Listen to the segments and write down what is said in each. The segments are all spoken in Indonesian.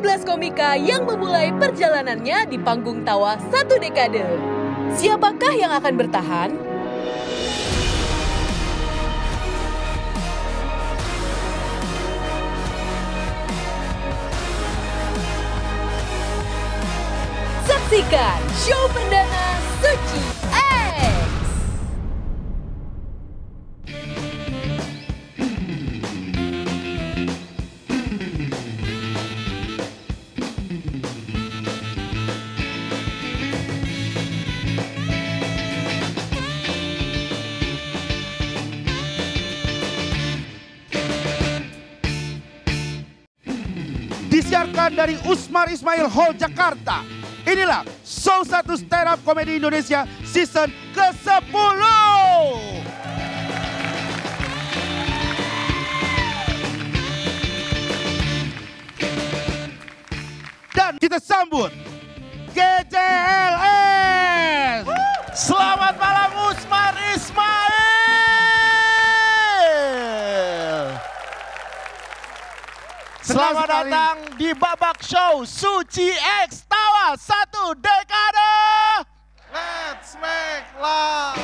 13 komika yang memulai perjalanannya di panggung tawa satu dekade. Siapakah yang akan bertahan? Saksikan show perdana Suci persembahan dari Usmar Ismail Hall Jakarta. Inilah Show satu Stand Up komedi Indonesia season ke-10. Dan kita sambut GJLS. Selamat malam Usmar. Selamat, Selamat datang di babak show Suci X Tawa Satu Dekade. Let's make love.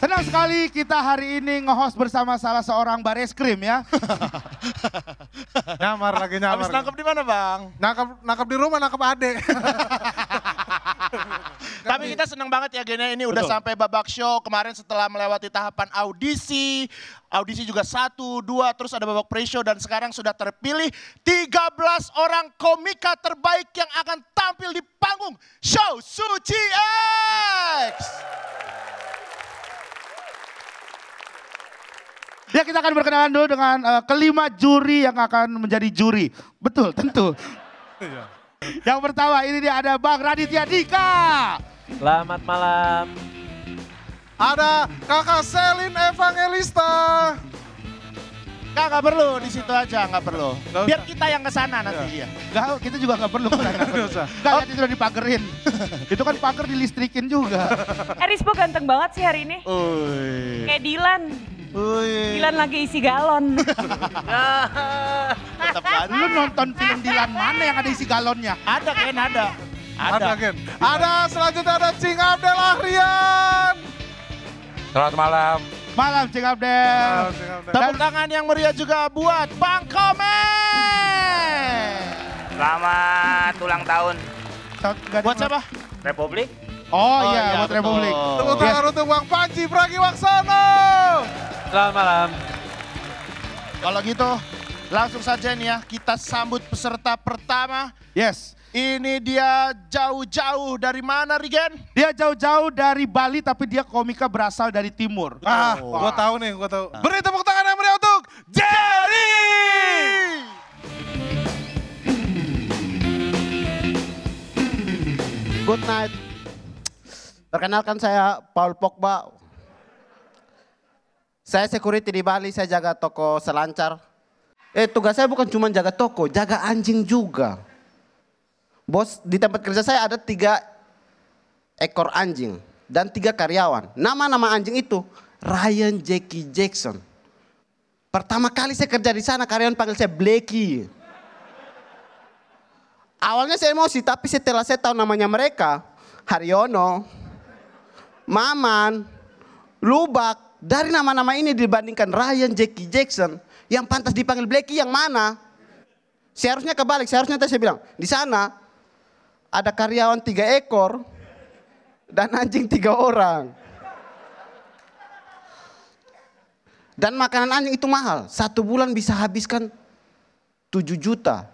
Senang sekali kita hari ini nge-host bersama salah seorang baris krim ya. nyamar lagi nyamar. Abis nangkep di mana bang? Nangkep nangkep di rumah nangkep ade. Tapi kita senang banget ya Gene ini udah Betul. sampai babak show. Kemarin setelah melewati tahapan audisi, audisi juga satu, dua, terus ada babak pre-show dan sekarang sudah terpilih 13 orang komika terbaik yang akan tampil di panggung show Suci X. Ya kita akan berkenalan dulu dengan uh, kelima juri yang akan menjadi juri. Betul, tentu. Iya. Yang pertama ini dia ada Bang Raditya Dika. Selamat malam. Ada Kakak Selin Evangelista. Enggak, enggak perlu. Di situ aja, enggak perlu. Gak Biar kita yang ke sana nanti. Iya. Enggak, kita juga enggak perlu ke sana. Enggak, oh. itu sudah dipagerin. itu kan pager dilistrikin juga. Erispo ganteng banget sih hari ini. Uy. Kayak Dilan. Uy. Dilan lagi isi galon. Tetap Lu nonton film Dilan mana yang ada isi galonnya? Ada, kan ada. Ada. Ada, Ken. Ada, selanjutnya ada Cing Abdel Rian. Selamat malam. Malam Cing Abdel. Tepuk tangan yang meriah juga buat Bang Komen. Selamat ulang tahun. Buat siapa? Republik. Oh, oh iya, iya, buat Republik. Tepuk iya. tangan yes. untuk Bang Panji Pragiwaksono. Selamat malam. Kalau gitu, langsung saja nih ya, kita sambut peserta pertama. Yes, ini dia jauh-jauh dari mana Rigen? Dia jauh-jauh dari Bali tapi dia komika berasal dari timur. Oh. Ah, gua tahu nih, gua tahu. Nah. Beri tepuk tangan yang meriah untuk Jerry. Good night. Perkenalkan saya Paul Pogba. Saya security di Bali, saya jaga toko selancar. Eh tugas saya bukan cuma jaga toko, jaga anjing juga. Bos, di tempat kerja saya ada tiga ekor anjing dan tiga karyawan. Nama-nama anjing itu Ryan Jackie Jackson. Pertama kali saya kerja di sana karyawan panggil saya Blakey. Awalnya saya emosi tapi setelah saya tahu namanya mereka, Haryono, Maman, Lubak, dari nama-nama ini dibandingkan Ryan Jackie Jackson yang pantas dipanggil Blakey yang mana? Seharusnya kebalik, seharusnya saya bilang, di sana ada karyawan tiga ekor dan anjing tiga orang. Dan makanan anjing itu mahal. Satu bulan bisa habiskan tujuh juta.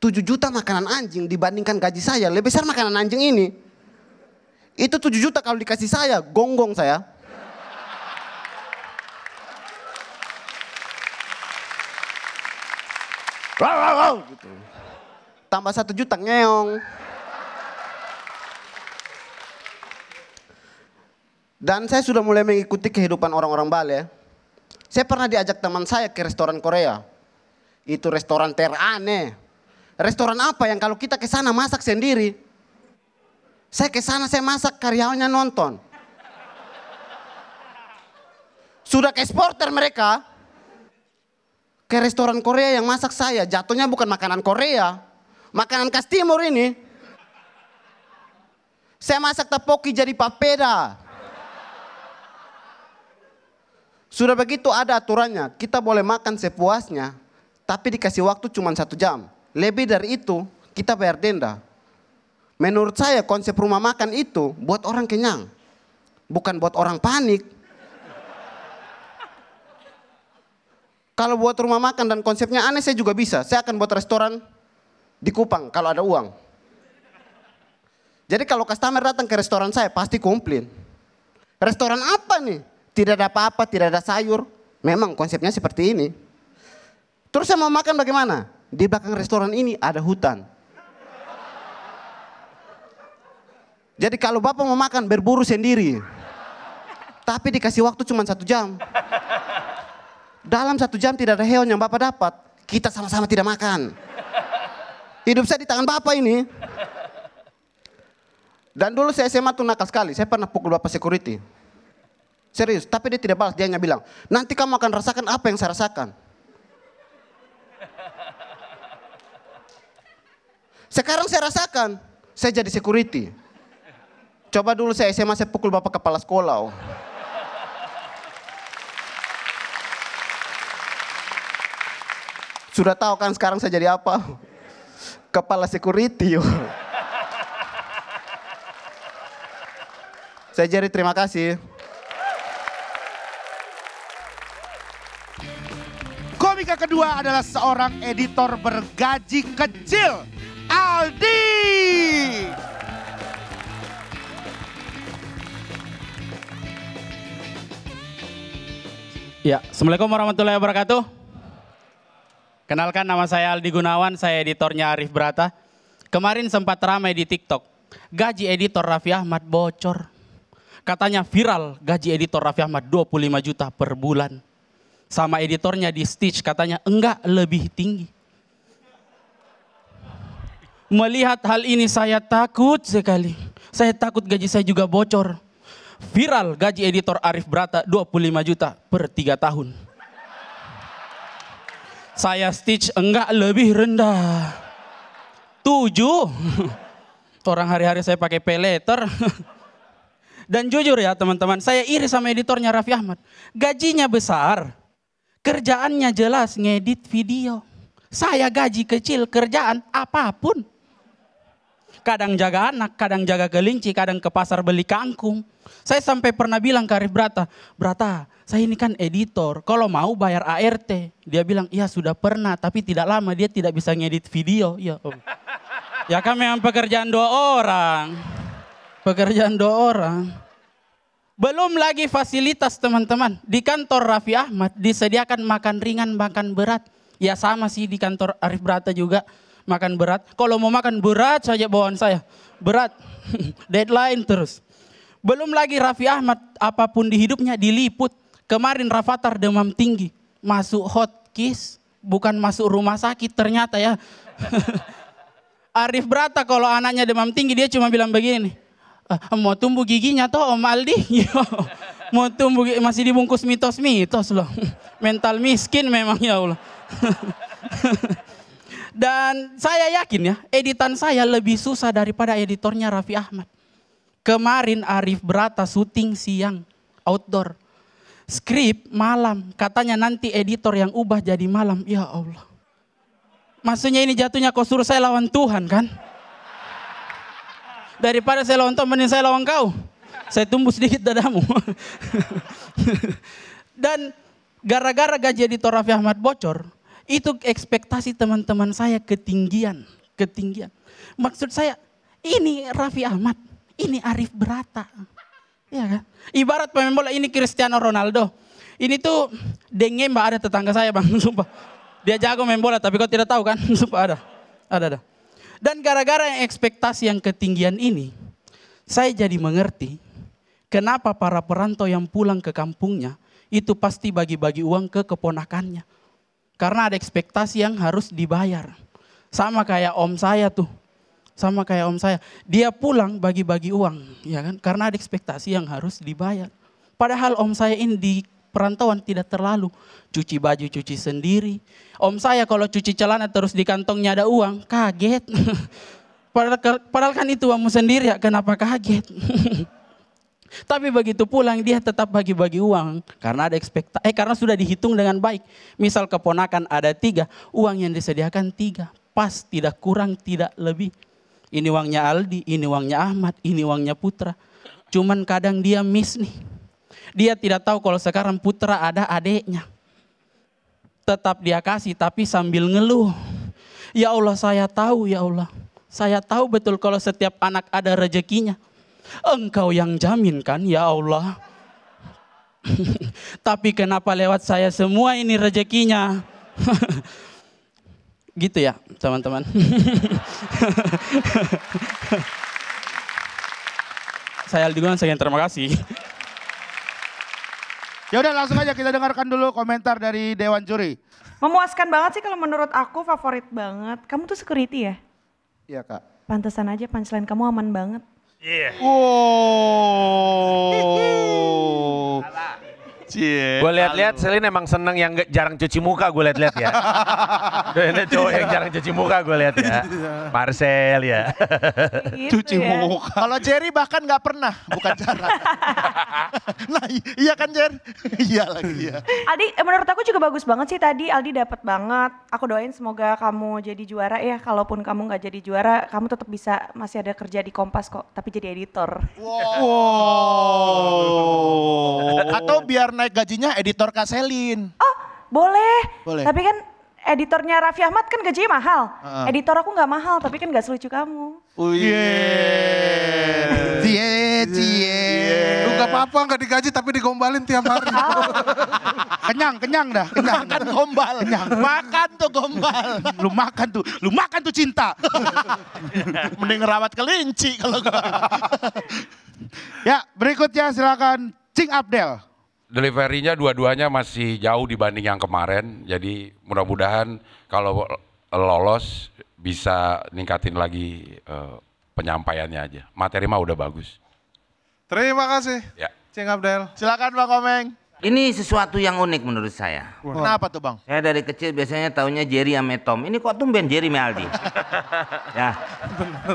Tujuh juta makanan anjing dibandingkan gaji saya. Lebih besar makanan anjing ini. Itu tujuh juta kalau dikasih saya, gonggong saya. Wow, wow, wow, gitu tambah satu juta ngeong. Dan saya sudah mulai mengikuti kehidupan orang-orang Bali. Ya. Saya pernah diajak teman saya ke restoran Korea. Itu restoran teraneh. Restoran apa yang kalau kita ke sana masak sendiri? Saya ke sana saya masak karyawannya nonton. Sudah ke eksporter mereka. Ke restoran Korea yang masak saya, jatuhnya bukan makanan Korea. Makanan khas timur ini. Saya masak tepoki jadi papeda. Sudah begitu ada aturannya, kita boleh makan sepuasnya, tapi dikasih waktu cuma satu jam. Lebih dari itu, kita bayar denda. Menurut saya konsep rumah makan itu buat orang kenyang. Bukan buat orang panik. Kalau buat rumah makan dan konsepnya aneh saya juga bisa. Saya akan buat restoran di Kupang kalau ada uang. Jadi kalau customer datang ke restoran saya pasti komplain. Restoran apa nih? Tidak ada apa-apa, tidak ada sayur. Memang konsepnya seperti ini. Terus saya mau makan bagaimana? Di belakang restoran ini ada hutan. Jadi kalau bapak mau makan berburu sendiri. Tapi dikasih waktu cuma satu jam. Dalam satu jam tidak ada hewan yang bapak dapat. Kita sama-sama tidak makan. Hidup saya di tangan Bapak ini. Dan dulu saya SMA tuh nakal sekali. Saya pernah pukul Bapak security. Serius, tapi dia tidak balas. Dia hanya bilang, nanti kamu akan rasakan apa yang saya rasakan. Sekarang saya rasakan, saya jadi security. Coba dulu saya SMA, saya pukul bapak kepala sekolah. Oh. Sudah tahu kan sekarang saya jadi apa? kepala security. Saya jadi terima kasih. Komika kedua adalah seorang editor bergaji kecil, Aldi. Ya, Assalamualaikum warahmatullahi wabarakatuh. Kenalkan nama saya Aldi Gunawan, saya editornya Arif Brata. Kemarin sempat ramai di TikTok, gaji editor Raffi Ahmad bocor. Katanya viral gaji editor Raffi Ahmad 25 juta per bulan. Sama editornya di Stitch katanya enggak lebih tinggi. Melihat hal ini saya takut sekali. Saya takut gaji saya juga bocor. Viral gaji editor Arif Brata 25 juta per 3 tahun. Saya stitch enggak lebih rendah. Tujuh. Orang hari-hari saya pakai pay letter. Dan jujur ya teman-teman, saya iri sama editornya Raffi Ahmad. Gajinya besar, kerjaannya jelas ngedit video. Saya gaji kecil, kerjaan apapun. Kadang jaga anak, kadang jaga kelinci, kadang ke pasar beli kangkung. Saya sampai pernah bilang ke Arif Brata, Brata, saya ini kan editor, kalau mau bayar ART. Dia bilang, iya sudah pernah, tapi tidak lama dia tidak bisa ngedit video. Ya, om. ya kan memang pekerjaan dua orang. Pekerjaan dua orang. Belum lagi fasilitas teman-teman. Di kantor Raffi Ahmad disediakan makan ringan, makan berat. Ya sama sih di kantor Arif Brata juga makan berat. Kalau mau makan berat saja bawaan saya. Berat. Deadline terus. Belum lagi Raffi Ahmad apapun di hidupnya diliput Kemarin Rafathar demam tinggi, masuk hotkis, bukan masuk rumah sakit ternyata ya. Arif Brata kalau anaknya demam tinggi dia cuma bilang begini, eh, mau tumbuh giginya toh Om Aldi, mau tumbuh masih dibungkus mitos-mitos loh. Mental miskin memang ya Allah. Dan saya yakin ya, editan saya lebih susah daripada editornya Raffi Ahmad. Kemarin Arif Brata syuting siang outdoor skrip malam. Katanya nanti editor yang ubah jadi malam. Ya Allah. Maksudnya ini jatuhnya kau suruh saya lawan Tuhan kan? Daripada saya lawan Tuhan, mending saya lawan kau. Saya tumbuh sedikit dadamu. Dan gara-gara gaji editor Raffi Ahmad bocor, itu ekspektasi teman-teman saya ketinggian. Ketinggian. Maksud saya, ini Raffi Ahmad, ini Arif Berata. Iya kan? Ibarat pemain bola ini Cristiano Ronaldo. Ini tuh denge mbak ada tetangga saya bang, sumpah. Dia jago main bola tapi kau tidak tahu kan, sumpah ada. Ada, ada. Dan gara-gara yang ekspektasi yang ketinggian ini, saya jadi mengerti kenapa para perantau yang pulang ke kampungnya itu pasti bagi-bagi uang ke keponakannya. Karena ada ekspektasi yang harus dibayar. Sama kayak om saya tuh, sama kayak om saya. Dia pulang bagi-bagi uang, ya kan? Karena ada ekspektasi yang harus dibayar. Padahal om saya ini di perantauan tidak terlalu cuci baju cuci sendiri. Om saya kalau cuci celana terus di kantongnya ada uang, kaget. padahal, padahal kan itu uangmu sendiri ya, kenapa kaget? Tapi begitu pulang dia tetap bagi-bagi uang karena ada ekspektasi eh karena sudah dihitung dengan baik. Misal keponakan ada tiga, uang yang disediakan tiga, pas tidak kurang tidak lebih. Ini uangnya Aldi, ini uangnya Ahmad, ini uangnya Putra. Cuman kadang dia miss nih. Dia tidak tahu kalau sekarang Putra ada adiknya. Tetap dia kasih tapi sambil ngeluh. Ya Allah saya tahu ya Allah. Saya tahu betul kalau setiap anak ada rezekinya. Engkau yang jamin kan ya Allah. tapi kenapa lewat saya semua ini rezekinya? Gitu ya, teman-teman. Saya Aldi Gunawan, saya terima kasih. Ya udah langsung aja kita dengarkan dulu komentar dari Dewan Juri. Memuaskan banget sih kalau menurut aku favorit banget. Kamu tuh security ya? Iya kak. Pantesan aja punchline kamu aman banget. Iya. Yeah. Wow. Cie. Gue lihat-lihat Selin emang seneng yang jarang cuci muka gue lihat-lihat ya. Ini cowok yang jarang cuci muka gue lihat ya. Iya. Marcel ya. Gitu cuci ya. muka. Kalau Jerry bahkan nggak pernah, bukan jarang. nah iya kan Jer? iya lagi ya. Aldi eh, menurut aku juga bagus banget sih tadi Aldi dapat banget. Aku doain semoga kamu jadi juara ya. Kalaupun kamu nggak jadi juara, kamu tetap bisa masih ada kerja di Kompas kok. Tapi jadi editor. Wow. wow. Atau biar naik gajinya editor Selin. Oh, boleh. Boleh. Tapi kan editornya Raffi Ahmad kan gajinya mahal. Uh-uh. Editor aku nggak mahal, tapi kan gak selucu kamu. Oh iya. Cie, cie. Lu gak apa-apa nggak digaji tapi digombalin tiap hari. Oh. kenyang, kenyang dah. Kenyang. Makan gombal. Kenyang. Makan tuh gombal. lu makan tuh, lu makan tuh cinta. Mending rawat kelinci kalau gak. ya, berikutnya silakan Cing Abdel deliverynya dua-duanya masih jauh dibanding yang kemarin. Jadi mudah-mudahan kalau lolos bisa ningkatin lagi uh, penyampaiannya aja. Materi mah udah bagus. Terima kasih. Ya. Cing Abdel. Silakan Bang Komeng. Ini sesuatu yang unik menurut saya. Kenapa tuh Bang? Saya dari kecil biasanya taunya Jerry sama Tom. Ini kok tumben Jerry sama Aldi? ya. Bener.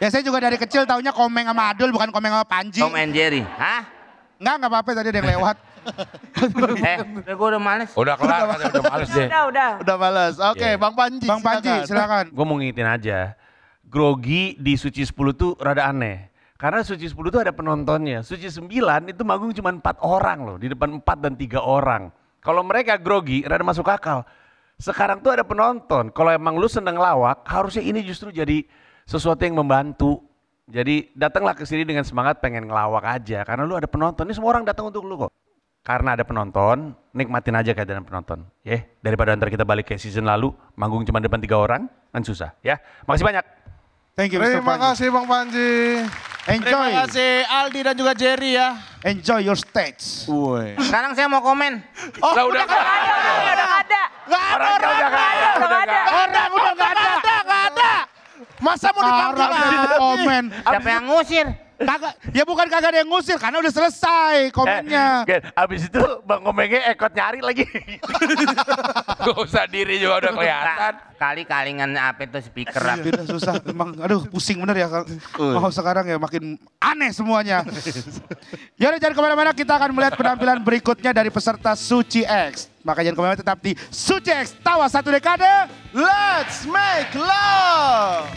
Ya saya juga dari kecil taunya Komeng sama Adul bukan Komeng sama Panji. Tom and Jerry. Hah? Enggak, enggak apa-apa tadi ada yang lewat. eh, gue udah males. Udah kelar, udah, udah males deh. Udah, udah. Udah males. Oke, iya. Bang Panji. Bang Panji, silakan. Gue mau ngingetin aja. Grogi di Suci 10 tuh rada aneh. Karena Suci 10 tuh ada penontonnya. Suci 9 itu manggung cuma 4 orang loh. Di depan 4 dan 3 orang. Kalau mereka grogi, rada masuk akal. Sekarang tuh ada penonton. Kalau emang lu seneng lawak, harusnya ini justru jadi sesuatu yang membantu jadi datanglah ke sini dengan semangat pengen ngelawak aja karena lu ada penonton. Ini semua orang datang untuk lu kok. Karena ada penonton, nikmatin aja keadaan penonton. Ya, yeah. daripada ntar kita balik ke season lalu manggung cuma depan tiga orang kan susah ya. Makasih banyak. Thank you Terima kasih Bang Panji. Enjoy. Terima kasih Aldi dan juga Jerry ya. Enjoy your stage. Woi. Sekarang saya mau komen. Oh, udah, udah, ada enggak udah, enggak ada udah, udah, udah, udah, ada. udah, ada. Masa mau dipanggil? komen. Siapa yang ngusir? Kagak, ya bukan kagak ada yang ngusir karena udah selesai eh, komennya. Eh, abis itu Bang Komengnya ekot nyari lagi. Gak usah diri juga udah kelihatan. Kali kalingan apa itu speaker lah. susah, emang aduh pusing bener ya. Oh sekarang ya makin aneh semuanya. ya udah jangan kemana-mana kita akan melihat penampilan berikutnya dari peserta Suci X. Maka jangan kemana-mana tetap di Suci X Tawa Satu Dekade. Let's make love.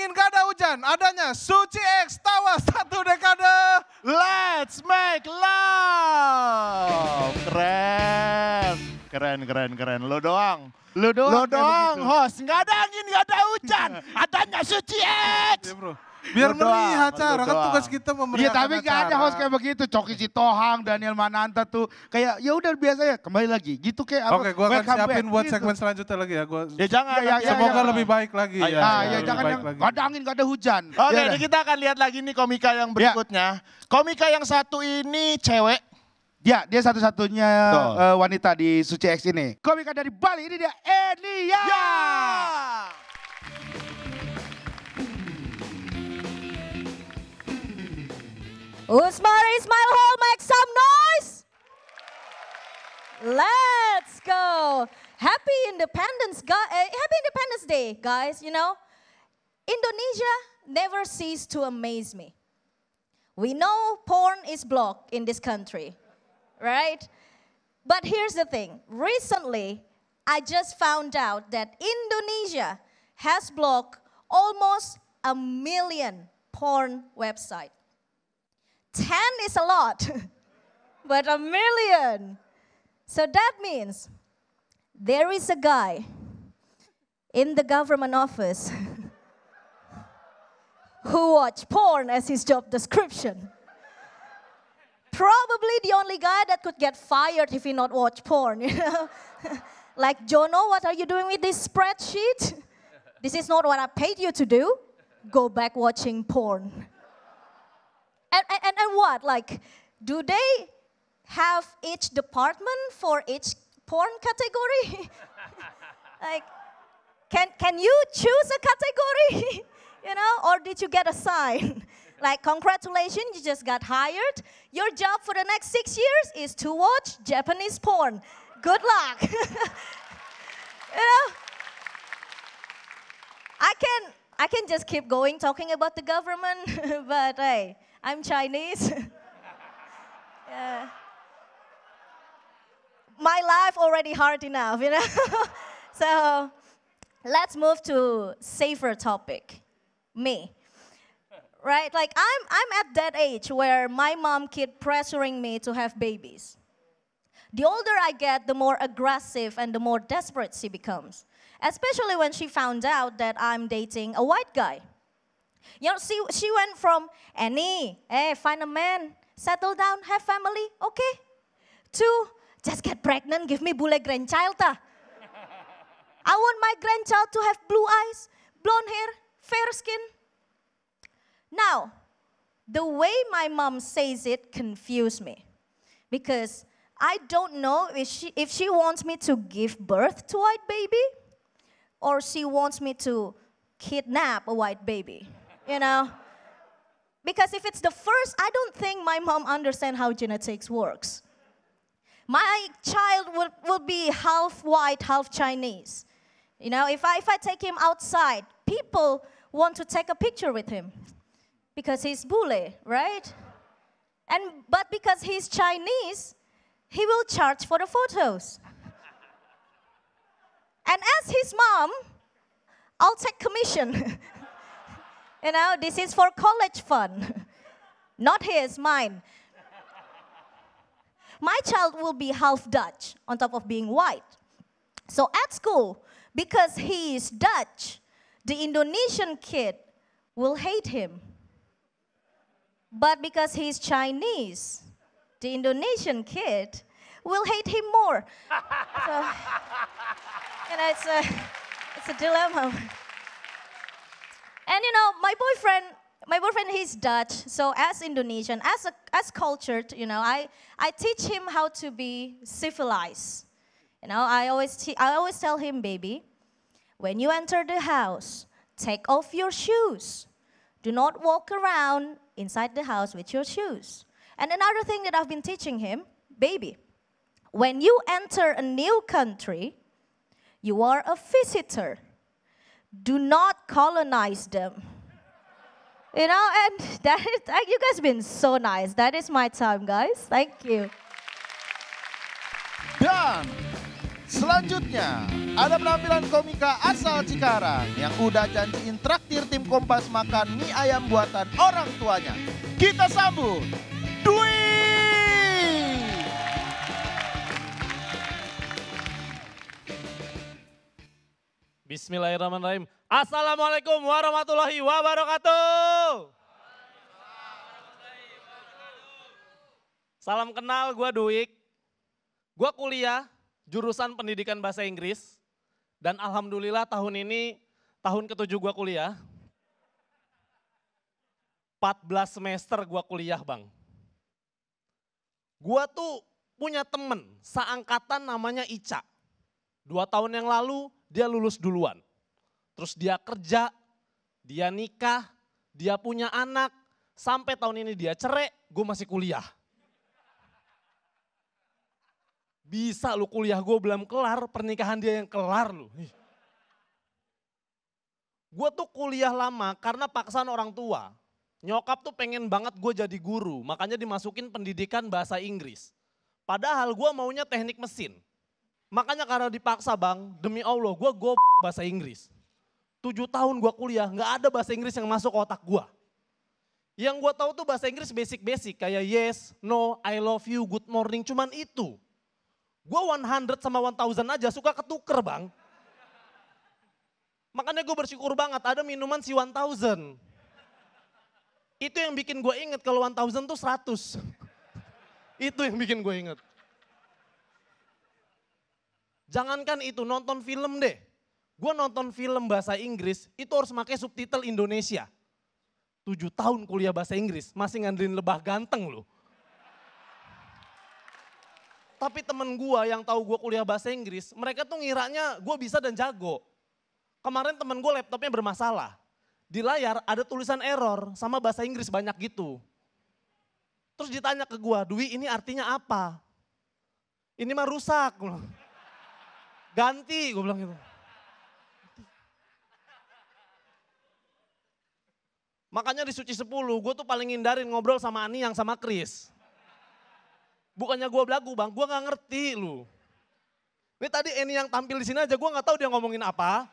angin, gak ada hujan. Adanya Suci X Tawa satu dekade. Let's make love. Keren. Keren, keren, keren. Lo doang. Lo doang. Lo doang, host. Gak ada angin, gak ada hujan. Adanya Suci X. Ya, bro. Biar berdoa, melihat cara kan tugas kita memberi. Iya tapi gak ada host kayak begitu. Coki Citohang, Daniel Mananta tuh kayak ya udah biasa ya kembali lagi. Gitu kayak Oke, okay, gua akan siapin buat gitu. segmen selanjutnya lagi ya. Gua Ya jangan. Ya, ya, semoga ya, lebih baik lagi ah, ya. ya, ya, jangan yang gak ada angin, gak ada hujan. Oke, okay, iya kita akan lihat lagi nih komika yang iya. berikutnya. Komika yang satu ini cewek Ya, dia satu-satunya uh, wanita di Suci X ini. Komika dari Bali ini dia Elia. Ya. Usmar Ismail Hall, make some noise! Let's go. Happy Independence, uh, Happy Independence Day, guys. You know, Indonesia never ceases to amaze me. We know porn is blocked in this country, right? But here's the thing. Recently, I just found out that Indonesia has blocked almost a million porn websites. 10 is a lot, but a million. So that means there is a guy in the government office who watch porn as his job description. Probably the only guy that could get fired if he not watch porn, you know? like, Jono, what are you doing with this spreadsheet? This is not what I paid you to do. Go back watching porn. And, and, and what? Like, do they have each department for each porn category? like, can, can you choose a category? you know, or did you get a sign? like, congratulations, you just got hired. Your job for the next six years is to watch Japanese porn. Good luck. you know, I can I can just keep going talking about the government, but hey, I'm Chinese. yeah. My life already hard enough, you know? so let's move to safer topic. Me. Right? Like I'm I'm at that age where my mom keep pressuring me to have babies. The older I get, the more aggressive and the more desperate she becomes. Especially when she found out that I'm dating a white guy. You know, she, she went from Annie, hey, find a man, settle down, have family, okay, to just get pregnant, give me bule grandchild. Ta. Ah. I want my grandchild to have blue eyes, blonde hair, fair skin. Now, the way my mom says it confused me because I don't know if she, if she wants me to give birth to a white baby or she wants me to kidnap a white baby you know? Because if it's the first, I don't think my mom understand how genetics works. My child will, would be half white, half Chinese. You know, if I, if I take him outside, people want to take a picture with him because he's bully right? And but because he's Chinese, he will charge for the photos. and as his mom, I'll take commission. You know, this is for college fun. Not his, mine. My child will be half Dutch on top of being white. So at school, because he is Dutch, the Indonesian kid will hate him. But because he's Chinese, the Indonesian kid will hate him more. so, you know, it's a, it's a dilemma. And you know, my boyfriend, my boyfriend, he's Dutch. So as Indonesian, as a, as cultured, you know, I, I teach him how to be civilized. You know, I always, te- I always tell him, baby, when you enter the house, take off your shoes. Do not walk around inside the house with your shoes. And another thing that I've been teaching him, baby, when you enter a new country, you are a visitor. do not colonize them. You know, and that is, you guys have been so nice. That is my time, guys. Thank you. Dan selanjutnya ada penampilan komika asal Cikarang yang udah janjiin traktir tim Kompas makan mie ayam buatan orang tuanya. Kita sambut Dwi Bismillahirrahmanirrahim. Assalamualaikum warahmatullahi wabarakatuh. Salam kenal, gue Duik. Gue kuliah jurusan pendidikan bahasa Inggris. Dan alhamdulillah tahun ini tahun ketujuh gue kuliah. 14 semester gue kuliah bang. Gue tuh punya temen seangkatan namanya Ica. Dua tahun yang lalu dia lulus duluan. Terus dia kerja, dia nikah, dia punya anak, sampai tahun ini dia cerai, gue masih kuliah. Bisa lu kuliah gue belum kelar, pernikahan dia yang kelar lu. Gue tuh kuliah lama karena paksaan orang tua. Nyokap tuh pengen banget gue jadi guru, makanya dimasukin pendidikan bahasa Inggris. Padahal gue maunya teknik mesin. Makanya karena dipaksa bang, demi Allah gue go bahasa Inggris. Tujuh tahun gue kuliah, gak ada bahasa Inggris yang masuk otak gue. Yang gue tahu tuh bahasa Inggris basic-basic kayak yes, no, I love you, good morning, cuman itu. Gue 100 sama 1000 aja suka ketuker bang. Makanya gue bersyukur banget ada minuman si 1000. Itu yang bikin gue inget kalau 1000 tuh 100. itu yang bikin gue inget. Jangankan itu nonton film deh. Gue nonton film bahasa Inggris itu harus pakai subtitle Indonesia. Tujuh tahun kuliah bahasa Inggris masih ngandelin lebah ganteng loh. Tapi temen gue yang tahu gue kuliah bahasa Inggris, mereka tuh ngiranya gue bisa dan jago. Kemarin temen gue laptopnya bermasalah. Di layar ada tulisan error sama bahasa Inggris banyak gitu. Terus ditanya ke gue, Dwi ini artinya apa? Ini mah rusak. Loh ganti gue bilang gitu. Makanya di suci 10, gue tuh paling hindarin ngobrol sama Ani yang sama kris Bukannya gue belagu bang, gue gak ngerti lu. Ini tadi ini yang tampil di sini aja, gue gak tahu dia ngomongin apa.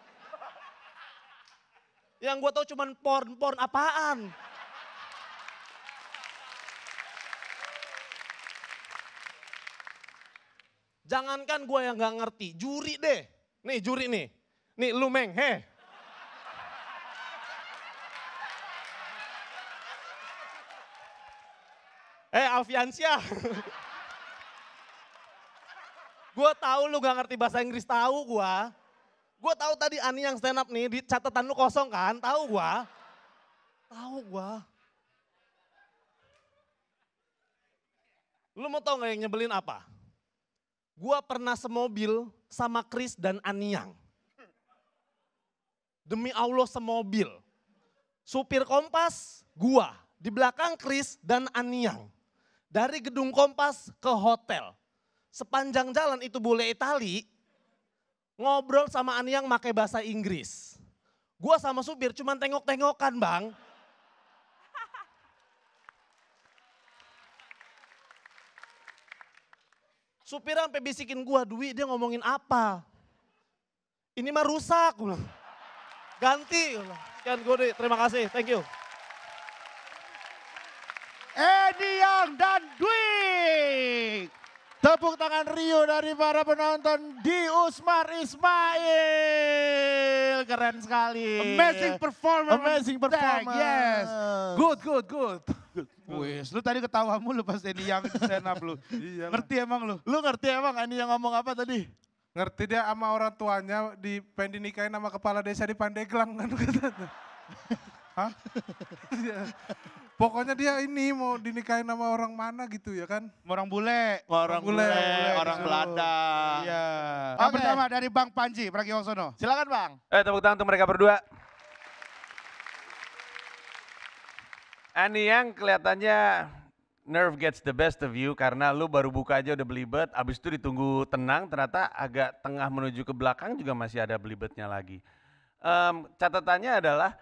Yang gue tahu cuman porn, porn apaan. Jangankan gue yang gak ngerti, juri deh. Nih juri nih, nih lu meng, heh. Eh Alfiansyah. gue tahu lu gak ngerti bahasa Inggris, tahu gue. Gue tahu tadi Ani yang stand up nih, di catatan lu kosong kan, tahu gue. Tahu gue. Lu mau tau gak yang nyebelin apa? Gua pernah semobil sama Chris dan Aniang. Demi Allah semobil. Supir Kompas, gua. Di belakang Chris dan Aniang. Dari gedung Kompas ke hotel. Sepanjang jalan itu bule Itali, ngobrol sama Aniang pakai bahasa Inggris. Gua sama supir cuman tengok-tengokan bang. Supir sampai bisikin gua, Dwi dia ngomongin apa? Ini mah rusak, gua Ganti, loh. Sekian gue duit. terima kasih, thank you. Edi Yang dan Dwi. Tepuk tangan Rio dari para penonton di Usmar Ismail. Keren sekali. Amazing performance. Amazing performance. Yes. Good, good, good. Wes, lu tadi ketawa mulu pas Eni yang stand up lu. Iya. Ngerti emang lu? Lu ngerti emang ini yang ngomong apa tadi? Ngerti dia sama orang tuanya di pengen nikahin sama kepala desa di Pandeglang kan kata. Hah? Iya. Pokoknya dia ini mau dinikahin sama orang mana gitu ya kan? Orang bule. Orang bule, bule, bule orang gitu. Belanda. Iya. Yang okay. pertama dari Bang Panji Pragiwaksono. Silakan Bang. Eh tepuk tangan untuk mereka berdua. Ani yang kelihatannya nerve gets the best of you karena lu baru buka aja udah belibet, abis itu ditunggu tenang, ternyata agak tengah menuju ke belakang juga masih ada belibetnya lagi. Um, catatannya adalah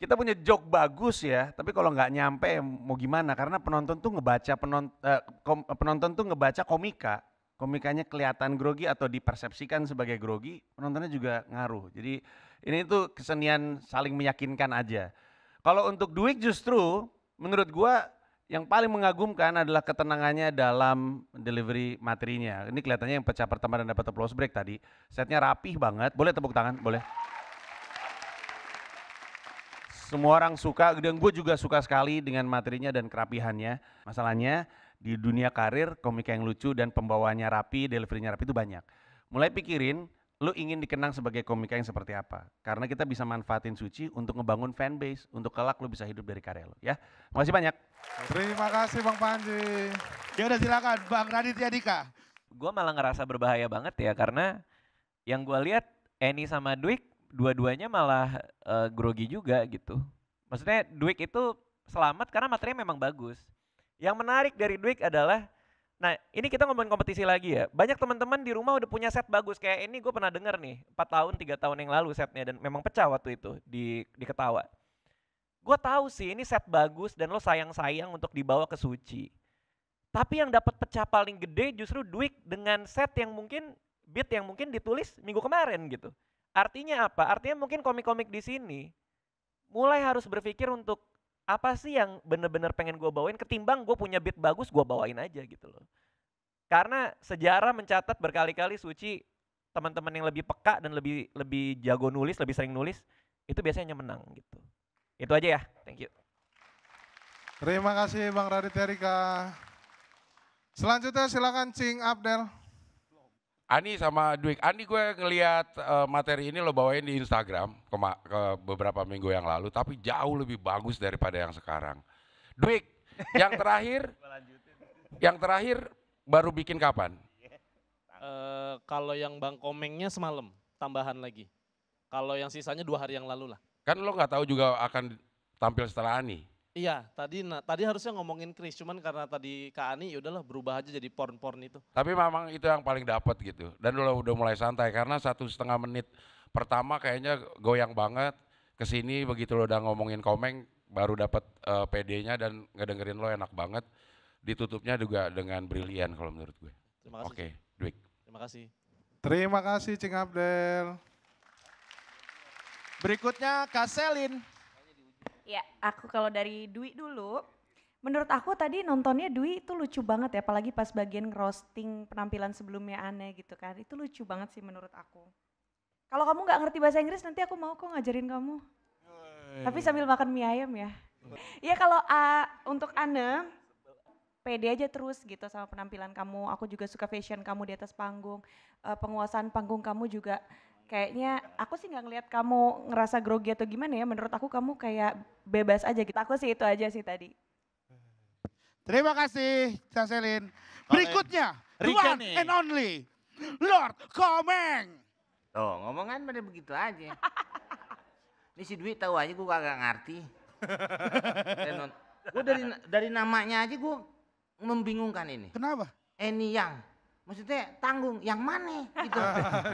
kita punya joke bagus ya, tapi kalau nggak nyampe mau gimana? Karena penonton tuh ngebaca penonton, uh, eh, kom, penonton tuh ngebaca komika, komikanya kelihatan grogi atau dipersepsikan sebagai grogi, penontonnya juga ngaruh. Jadi ini tuh kesenian saling meyakinkan aja. Kalau untuk duit justru menurut gua yang paling mengagumkan adalah ketenangannya dalam delivery materinya. Ini kelihatannya yang pecah pertama dan dapat applause break tadi. Setnya rapih banget. Boleh tepuk tangan? Boleh. Semua orang suka dan gue juga suka sekali dengan materinya dan kerapihannya. Masalahnya di dunia karir komika yang lucu dan pembawanya rapi, deliverynya rapi itu banyak. Mulai pikirin lu ingin dikenang sebagai komika yang seperti apa? Karena kita bisa manfaatin Suci untuk ngebangun fanbase, untuk kelak lu bisa hidup dari karya lu ya. Makasih banyak. Terima kasih Bang Panji. Ya udah silakan Bang Raditya Dika. gua malah ngerasa berbahaya banget ya karena yang gua lihat Eni sama Dwik dua-duanya malah uh, grogi juga gitu. Maksudnya Dwik itu selamat karena materinya memang bagus. Yang menarik dari Dwik adalah Nah, ini kita ngomongin kompetisi lagi ya. Banyak teman-teman di rumah udah punya set bagus kayak ini gue pernah denger nih, empat tahun, tiga tahun yang lalu setnya dan memang pecah waktu itu di di Ketawa. Gue tahu sih ini set bagus dan lo sayang-sayang untuk dibawa ke Suci. Tapi yang dapat pecah paling gede justru duit dengan set yang mungkin beat yang mungkin ditulis minggu kemarin gitu. Artinya apa? Artinya mungkin komik-komik di sini mulai harus berpikir untuk apa sih yang bener-bener pengen gue bawain ketimbang gue punya beat bagus gue bawain aja gitu loh karena sejarah mencatat berkali-kali suci teman-teman yang lebih peka dan lebih lebih jago nulis lebih sering nulis itu biasanya menang gitu itu aja ya thank you terima kasih bang Raditya Rika selanjutnya silakan Cing Abdel Ani sama Dwi, Ani gue ngeliat uh, materi ini lo bawain di Instagram ke, ke beberapa minggu yang lalu, tapi jauh lebih bagus daripada yang sekarang. Dwi, yang terakhir, yang terakhir baru bikin kapan? Uh, kalau yang Bang Komengnya semalam, tambahan lagi. Kalau yang sisanya dua hari yang lalu lah. Kan lo nggak tahu juga akan tampil setelah Ani. Iya, tadi nah, tadi harusnya ngomongin Chris, cuman karena tadi Kak Ani ya udahlah berubah aja jadi porn-porn itu. Tapi memang itu yang paling dapat gitu. Dan udah udah mulai santai karena satu setengah menit pertama kayaknya goyang banget. Kesini begitu lo udah ngomongin komeng, baru dapat uh, eh, PD-nya dan ngedengerin lo enak banget. Ditutupnya juga dengan brilian kalau menurut gue. Terima kasih. Oke, okay, Dwik. Terima kasih. Terima kasih Cing Abdel. Berikutnya Kak Selin. Iya. Aku kalau dari Dwi dulu, menurut aku tadi nontonnya Dwi itu lucu banget ya, apalagi pas bagian roasting penampilan sebelumnya aneh gitu kan. Itu lucu banget sih menurut aku. Kalau kamu nggak ngerti bahasa Inggris nanti aku mau kok ngajarin kamu. Hey. Tapi sambil makan mie ayam ya. Iya kalau uh, untuk Anne pede aja terus gitu sama penampilan kamu. Aku juga suka fashion kamu di atas panggung. Uh, penguasaan panggung kamu juga kayaknya aku sih nggak ngelihat kamu ngerasa grogi atau gimana ya. Menurut aku kamu kayak bebas aja gitu. Aku sih itu aja sih tadi. Terima kasih, Caselin. Berikutnya, Rika one and only, Lord Komeng. Oh, ngomongan pada begitu aja. Ini si Dwi tahu aja gue kagak ngerti. gue dari dari namanya aja gue membingungkan ini. Kenapa? Eni Yang. Maksudnya tanggung, yang mana gitu.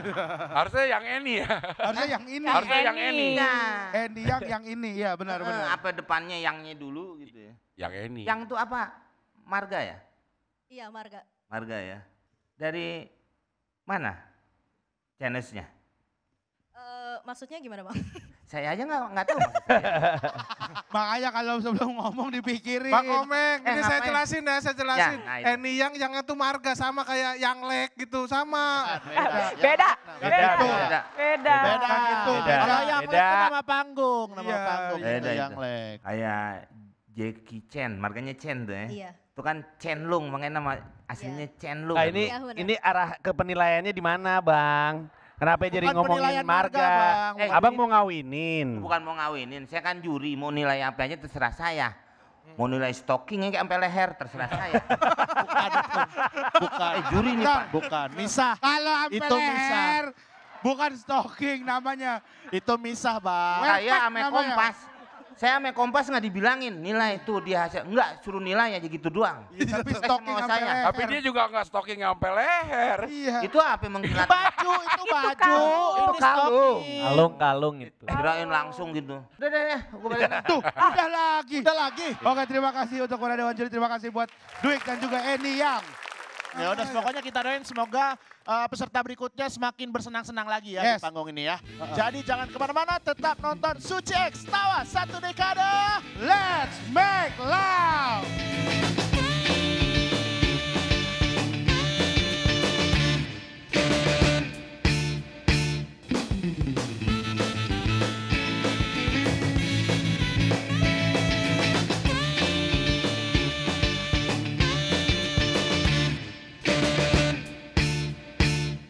Harusnya yang ini ya. Harusnya yang ini. Harusnya yang ini. Nah. Eni yang yang ini ya benar eh, benar. Apa depannya yangnya dulu gitu ya. Yang ini. Yang itu apa? Marga ya? Iya, marga. Marga ya. Dari mana? Channelsnya? Uh, maksudnya gimana bang? Saya aja nggak nggak tahu. Makanya kalau sebelum ngomong dipikirin. Bang Omeng, eh, ini saya jelasin ya, saya ya, jelasin. Ya, nah Eni eh, yang yangnya tuh marga sama kayak yang lek gitu, sama. Beda. Beda. Beda. Beda. Beda. Gitu. Kalau yang lek itu nama panggung, nama iya, panggung. Beda yang lek. Kayak Jackie Chan, marganya Chan tuh ya. Iya. Itu kan Chen Lung, makanya nama aslinya yeah. Chen Lung. Nah, ini iya, ini arah ke penilaiannya di mana, Bang? Kenapa Bukan jadi ngomongin marga? bang. Eh, abang mau ngawinin. Bukan mau ngawinin, saya kan juri mau nilai apa aja terserah saya. Mau nilai stocking kayak sampai leher terserah saya. Bukan, bukan. Eh, juri nih Pak. Bukan. Bisa. Kalau sampai leher, misah. bukan stoking namanya. Itu misah bang. Saya ame kompas saya sama Kompas nggak dibilangin nilai itu dia hasil. nggak suruh nilai aja gitu doang. Ya, tapi stoking sama saya. Leher. Tapi dia juga nggak stoking sampai leher. Iya. Itu apa yang mengkilat? baju, itu baju. itu kalung. Kalung, kalung itu. Kirain langsung gitu. Udah, udah, udah. Gue balik. Tuh, udah lagi. Udah lagi. Oke, terima kasih untuk Kona Dewan Juri. Terima kasih buat Duik dan juga Eni Yang. Ya udah, pokoknya kita doain semoga uh, peserta berikutnya semakin bersenang-senang lagi ya yes. di panggung ini ya. Uh -uh. Jadi jangan kemana-mana, tetap nonton Suci X Tawa satu dekade. Let's make love!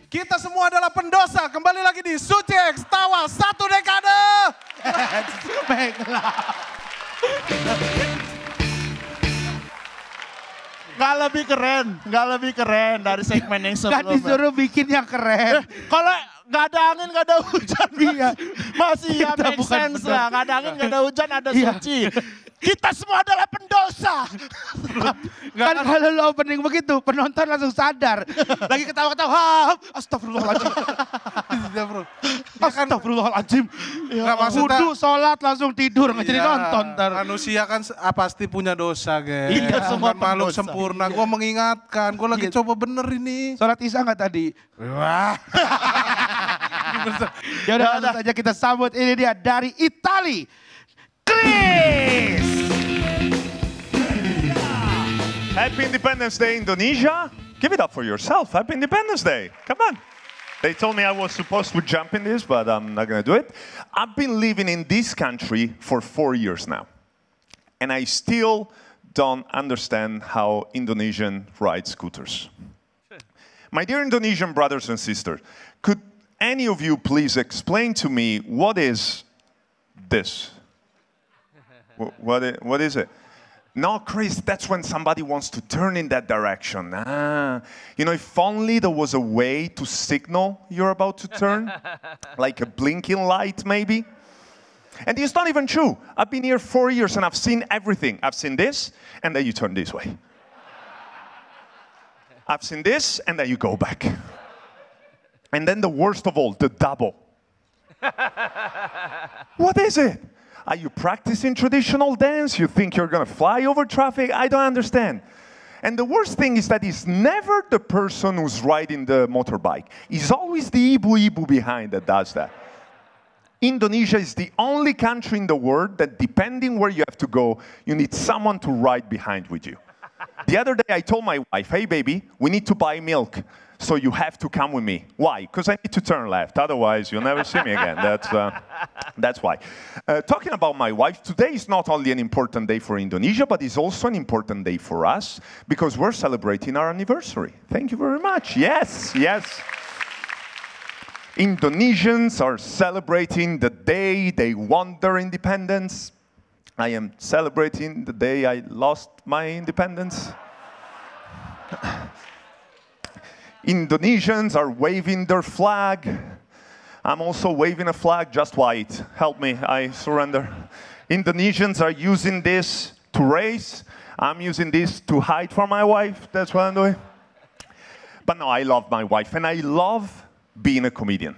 Kita semua adalah pendosa. Kembali lagi di Suci X Tawa satu dekade. Baiklah. Gak lebih keren, gak lebih keren dari segmen yang sebelumnya. Gak disuruh bikin yang keren. Eh, kalau nggak ada angin, nggak ada hujan. Iya. Masih ya make bukan sense lah. Nggak ada angin, nggak ada hujan, ada iya. suci. Kita semua adalah pendosa. Kan, kan kalau lo opening begitu, penonton langsung sadar. Lagi ketawa-ketawa, astagfirullahaladzim. astagfirullahaladzim. Iya kan? Ya, Kudu sholat langsung tidur, nggak jadi iya. nonton. Ntar. Manusia kan ah, pasti punya dosa, guys. Iya, semua malu sempurna. Iya. Gue mengingatkan, gue lagi coba bener ini. Sholat isya nggak tadi? Wah. ya udah langsung saja kita sambut ini dia dari Itali. Chris. Happy Independence Day Indonesia. Give it up for yourself. Happy Independence Day. Come on. They told me I was supposed to jump in this, but I'm not going to do it. I've been living in this country for four years now, and I still don't understand how Indonesian ride scooters. Sure. My dear Indonesian brothers and sisters, could any of you please explain to me what is this? what, is, what is it? No, Chris, that's when somebody wants to turn in that direction. Ah, you know, if only there was a way to signal you're about to turn, like a blinking light, maybe. And it's not even true. I've been here four years and I've seen everything. I've seen this, and then you turn this way. I've seen this, and then you go back. And then the worst of all, the double. what is it? Are you practicing traditional dance? You think you're gonna fly over traffic? I don't understand. And the worst thing is that it's never the person who's riding the motorbike. It's always the ibu ibu behind that does that. Indonesia is the only country in the world that, depending where you have to go, you need someone to ride behind with you. the other day, I told my wife, hey, baby, we need to buy milk so you have to come with me. Why? Because I need to turn left, otherwise you'll never see me again. That's, uh, that's why. Uh, talking about my wife, today is not only an important day for Indonesia, but it's also an important day for us because we're celebrating our anniversary. Thank you very much. Yes, yes. Indonesians are celebrating the day they won their independence. I am celebrating the day I lost my independence. Indonesians are waving their flag. I'm also waving a flag, just white. Help me, I surrender. Indonesians are using this to race. I'm using this to hide from my wife. That's what I'm doing. But no, I love my wife and I love being a comedian.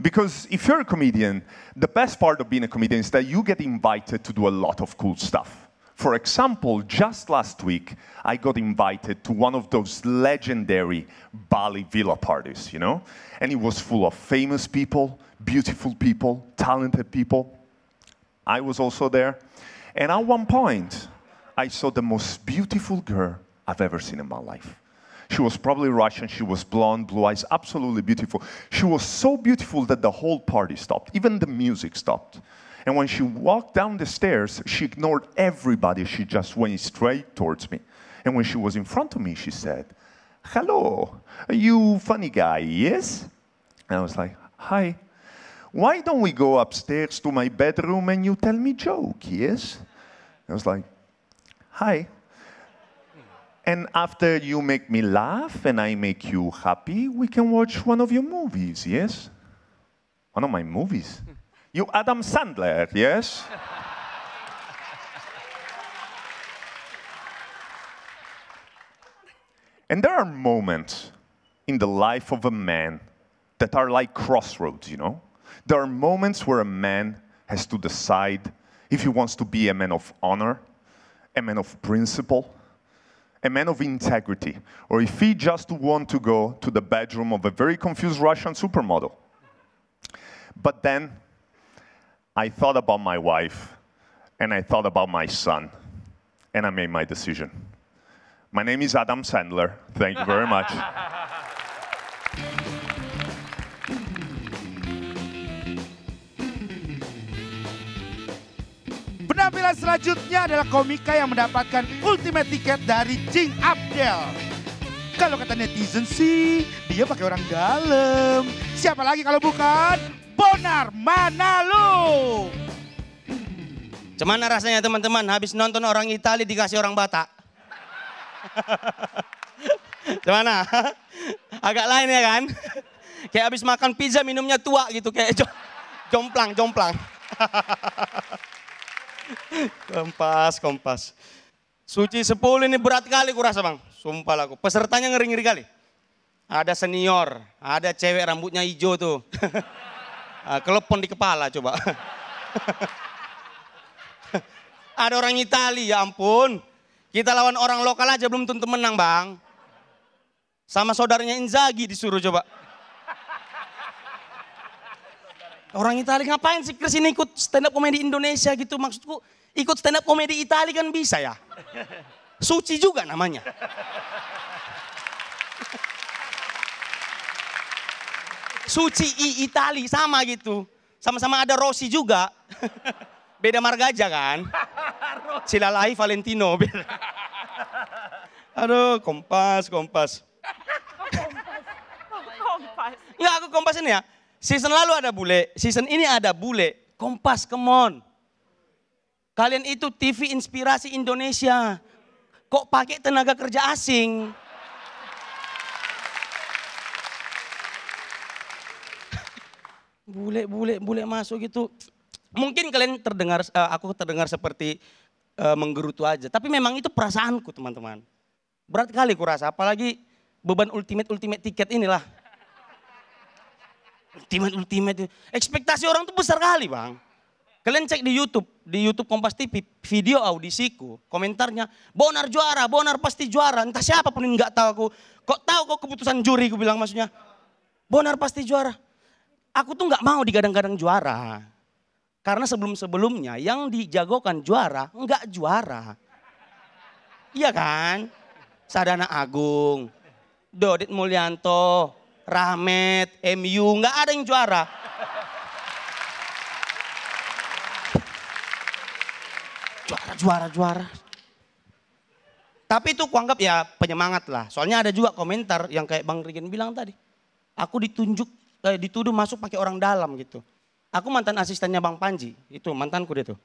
Because if you're a comedian, the best part of being a comedian is that you get invited to do a lot of cool stuff for example, just last week, I got invited to one of those legendary Bali villa parties, you know? And it was full of famous people, beautiful people, talented people. I was also there. And at one point, I saw the most beautiful girl I've ever seen in my life. She was probably Russian. She was blonde, blue eyes, absolutely beautiful. She was so beautiful that the whole party stopped. Even the music stopped. And when she walked down the stairs, she ignored everybody. She just went straight towards me. And when she was in front of me, she said, Hello, you funny guy, yes? And I was like, Hi. Why don't we go upstairs to my bedroom and you tell me joke, yes? And I was like, Hi. And after you make me laugh and I make you happy, we can watch one of your movies, yes? One of my movies. You Adam Sandler, yes? and there are moments in the life of a man that are like crossroads, you know? There are moments where a man has to decide if he wants to be a man of honor, a man of principle, a man of integrity, or if he just want to go to the bedroom of a very confused Russian supermodel. But then I thought about my wife and I thought about my son and I made my decision. My name is Adam Sandler. Thank you very much. Penampilan selanjutnya adalah komika yang mendapatkan ultimate tiket dari Jing Abdel. Kalau kata netizen sih, dia pakai orang dalam. Siapa lagi kalau bukan Bonar manalu, Cuman rasanya teman-teman habis nonton orang Italia dikasih orang Batak? Cuman Agak lain ya kan? Kayak habis makan pizza minumnya tua gitu kayak jomplang, jomplang. kompas, kompas. Suci 10 ini berat kali kurasa bang. Sumpah aku Pesertanya ngeri-ngeri kali. Ada senior, ada cewek rambutnya hijau tuh. Uh, kelepon di kepala coba. Ada orang Itali, ya ampun. Kita lawan orang lokal aja belum tentu menang, Bang. Sama saudaranya Inzaghi disuruh coba. Orang Itali ngapain sih kesini ikut stand up komedi Indonesia gitu maksudku ikut stand up komedi Itali kan bisa ya. Suci juga namanya. Suci I Itali sama gitu. Sama-sama ada Rossi juga. Beda marga aja kan. Silalahi Valentino. Aduh, kompas, kompas. kompas. Enggak, aku kompas ini ya. Season lalu ada bule, season ini ada bule. Kompas, come on. Kalian itu TV inspirasi Indonesia. Kok pakai tenaga kerja asing? bule-bule bule masuk gitu. Mungkin kalian terdengar eh, aku terdengar seperti eh, menggerutu aja, tapi memang itu perasaanku, teman-teman. Berat kali kurasa, apalagi beban ultimate-ultimate tiket inilah. Ultimate-ultimate. Ekspektasi orang tuh besar kali, Bang. Kalian cek di YouTube, di YouTube Kompas TV, video audisiku, komentarnya, Bonar juara, Bonar pasti juara, entah siapa pun nggak tahu aku. Kok tahu kok keputusan juri, aku bilang maksudnya. Bonar pasti juara. Aku tuh nggak mau digadang-gadang juara. Karena sebelum-sebelumnya yang dijagokan juara nggak juara. Iya kan? Sadana Agung, Dodit Mulyanto, Rahmet, MU, nggak ada yang juara. Juara, juara, juara. Tapi itu kuanggap ya penyemangat lah. Soalnya ada juga komentar yang kayak Bang Rigen bilang tadi. Aku ditunjuk eh, dituduh masuk pakai orang dalam gitu. Aku mantan asistennya Bang Panji, itu mantanku dia tuh.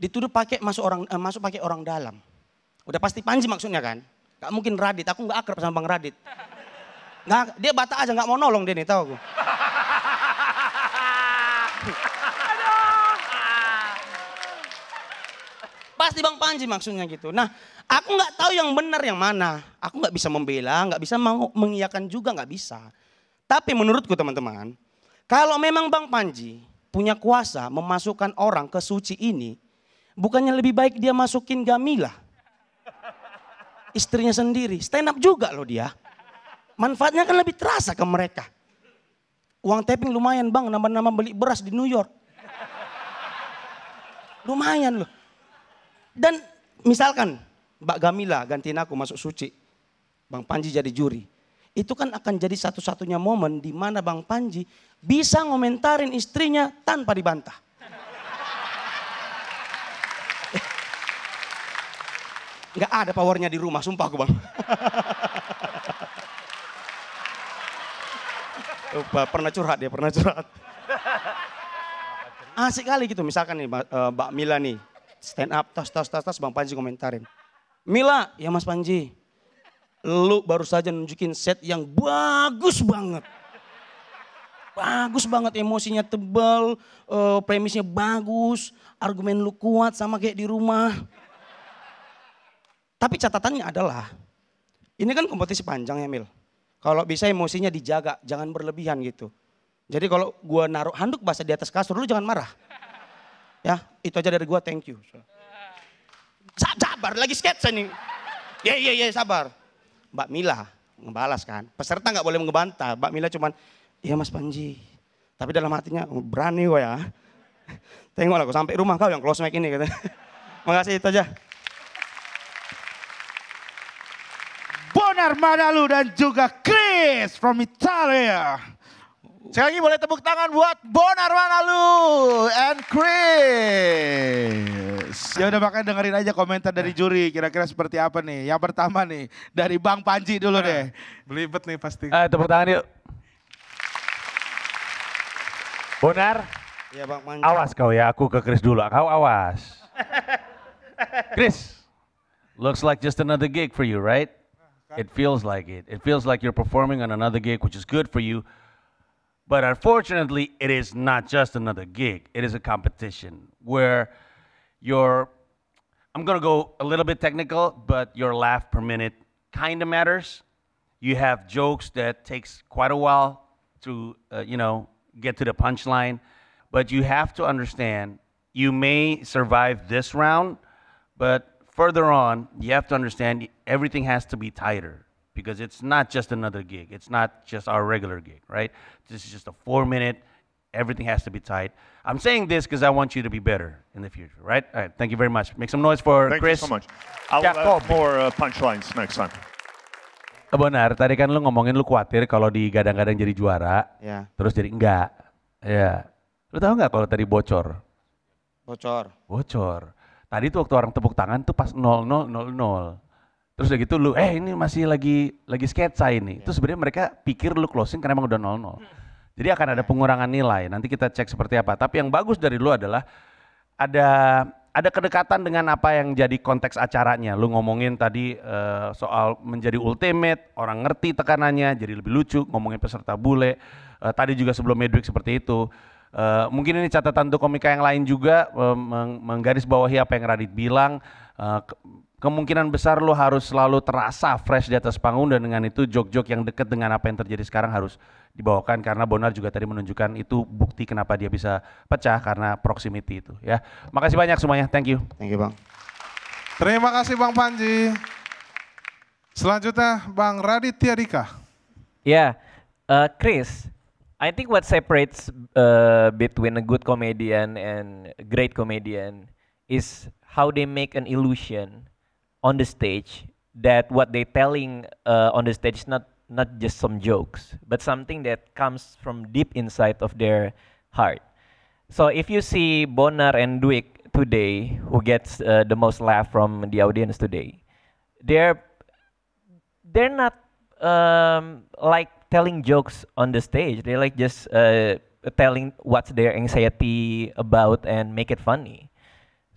Dituduh pakai masuk orang eh, masuk pakai orang dalam. Udah pasti Panji maksudnya kan? Gak mungkin Radit, aku nggak akrab sama Bang Radit. Nah, dia bata aja nggak mau nolong dia nih, tau aku. pasti Bang Panji maksudnya gitu. Nah, aku nggak tahu yang benar yang mana. Aku nggak bisa membela, nggak bisa mengiyakan juga nggak bisa. Tapi menurutku teman-teman, kalau memang Bang Panji punya kuasa memasukkan orang ke suci ini, bukannya lebih baik dia masukin Gamila. Istrinya sendiri, stand up juga loh dia. Manfaatnya kan lebih terasa ke mereka. Uang tapping lumayan bang, nama-nama beli beras di New York. Lumayan loh. Dan misalkan Mbak Gamila gantiin aku masuk suci. Bang Panji jadi juri itu kan akan jadi satu-satunya momen di mana Bang Panji bisa ngomentarin istrinya tanpa dibantah. Eh, nggak ada powernya di rumah, sumpah aku bang. pernah curhat dia, pernah curhat. Asik kali gitu, misalkan nih eh, Mbak Mila nih, stand up, tas, tas, tas, tas, Bang Panji komentarin. Mila, ya Mas Panji, Lu baru saja nunjukin set yang bagus banget. Bagus banget emosinya tebal, uh, premisnya bagus, argumen lu kuat sama kayak di rumah. Tapi catatannya adalah, ini kan kompetisi panjang ya Mil. Kalau bisa emosinya dijaga, jangan berlebihan gitu. Jadi kalau gua naruh handuk basah di atas kasur, lu jangan marah. Ya, itu aja dari gua thank you. Sabar lagi sketsa nih. Ya, yeah, ya, yeah, ya, yeah, sabar. Mbak Mila ngebalas kan. Peserta nggak boleh ngebantah. Mbak Mila cuman, iya Mas Panji. Tapi dalam hatinya oh, berani gue ya. Tengoklah gue sampai rumah kau yang close mic ini gitu. Makasih itu aja. Bonar Madalu dan juga Chris from Italia. Sekali lagi boleh tepuk tangan buat Bonar Alu and Chris. Ya udah makanya dengerin aja komentar dari juri kira-kira seperti apa nih. Yang pertama nih dari Bang Panji dulu nah, deh. Belibet nih pasti. Eh, tepuk tangan yuk. Bonar. Ya Bang Panji. Awas kau ya, aku ke Chris dulu. Kau awas. Chris, looks like just another gig for you, right? Nah, kan. It feels like it. It feels like you're performing on another gig, which is good for you. But unfortunately, it is not just another gig, it is a competition where your, I'm gonna go a little bit technical, but your laugh per minute kind of matters. You have jokes that takes quite a while to, uh, you know, get to the punchline, but you have to understand you may survive this round, but further on, you have to understand everything has to be tighter because it's not just another gig. It's not just our regular gig, right? This is just a four minute, everything has to be tight. I'm saying this because I want you to be better in the future, right? All right, thank you very much. Make some noise for thank Chris. Thank you so much. I'll yeah, uh, more uh, punchlines next time. Benar, tadi kan lu ngomongin lu khawatir kalau di gadang gadang jadi juara, yeah. terus jadi enggak. Ya. Lu tahu nggak kalau tadi bocor? Bocor. Bocor. Tadi tuh waktu orang tepuk tangan tuh pas 0000. Terus udah gitu lu, eh ini masih lagi lagi sketsa ini. Yeah. Terus sebenarnya mereka pikir lu closing karena emang udah nol 00. Jadi akan ada pengurangan nilai. Nanti kita cek seperti apa. Tapi yang bagus dari lu adalah ada ada kedekatan dengan apa yang jadi konteks acaranya. Lu ngomongin tadi uh, soal menjadi ultimate, orang ngerti tekanannya, jadi lebih lucu, ngomongin peserta bule. Uh, tadi juga sebelum Medwick seperti itu. Uh, mungkin ini catatan untuk komika yang lain juga uh, meng menggarisbawahi apa yang Radit bilang, uh, kemungkinan besar lo harus selalu terasa fresh di atas panggung dan dengan itu jok-jok yang dekat dengan apa yang terjadi sekarang harus dibawakan karena Bonar juga tadi menunjukkan itu bukti kenapa dia bisa pecah karena proximity itu ya. Makasih banyak semuanya. Thank you. Thank you, Bang. Terima kasih Bang Panji. Selanjutnya Bang Raditya Dika. Ya, yeah. uh, Chris, I think what separates uh, between a good comedian and a great comedian is how they make an illusion on the stage that what they are telling uh, on the stage is not not just some jokes, but something that comes from deep inside of their heart. So if you see Bonar and Duik today, who gets uh, the most laugh from the audience today, they're they're not um, like telling jokes on the stage. They're like just uh, telling what's their anxiety about and make it funny.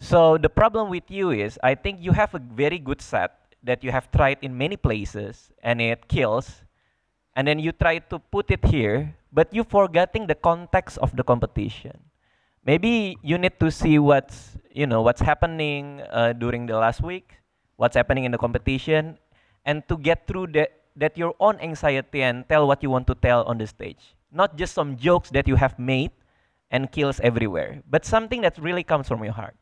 So the problem with you is I think you have a very good set that you have tried in many places and it kills and then you try to put it here but you're forgetting the context of the competition maybe you need to see what's you know what's happening uh, during the last week what's happening in the competition and to get through that that your own anxiety and tell what you want to tell on the stage not just some jokes that you have made and kills everywhere but something that really comes from your heart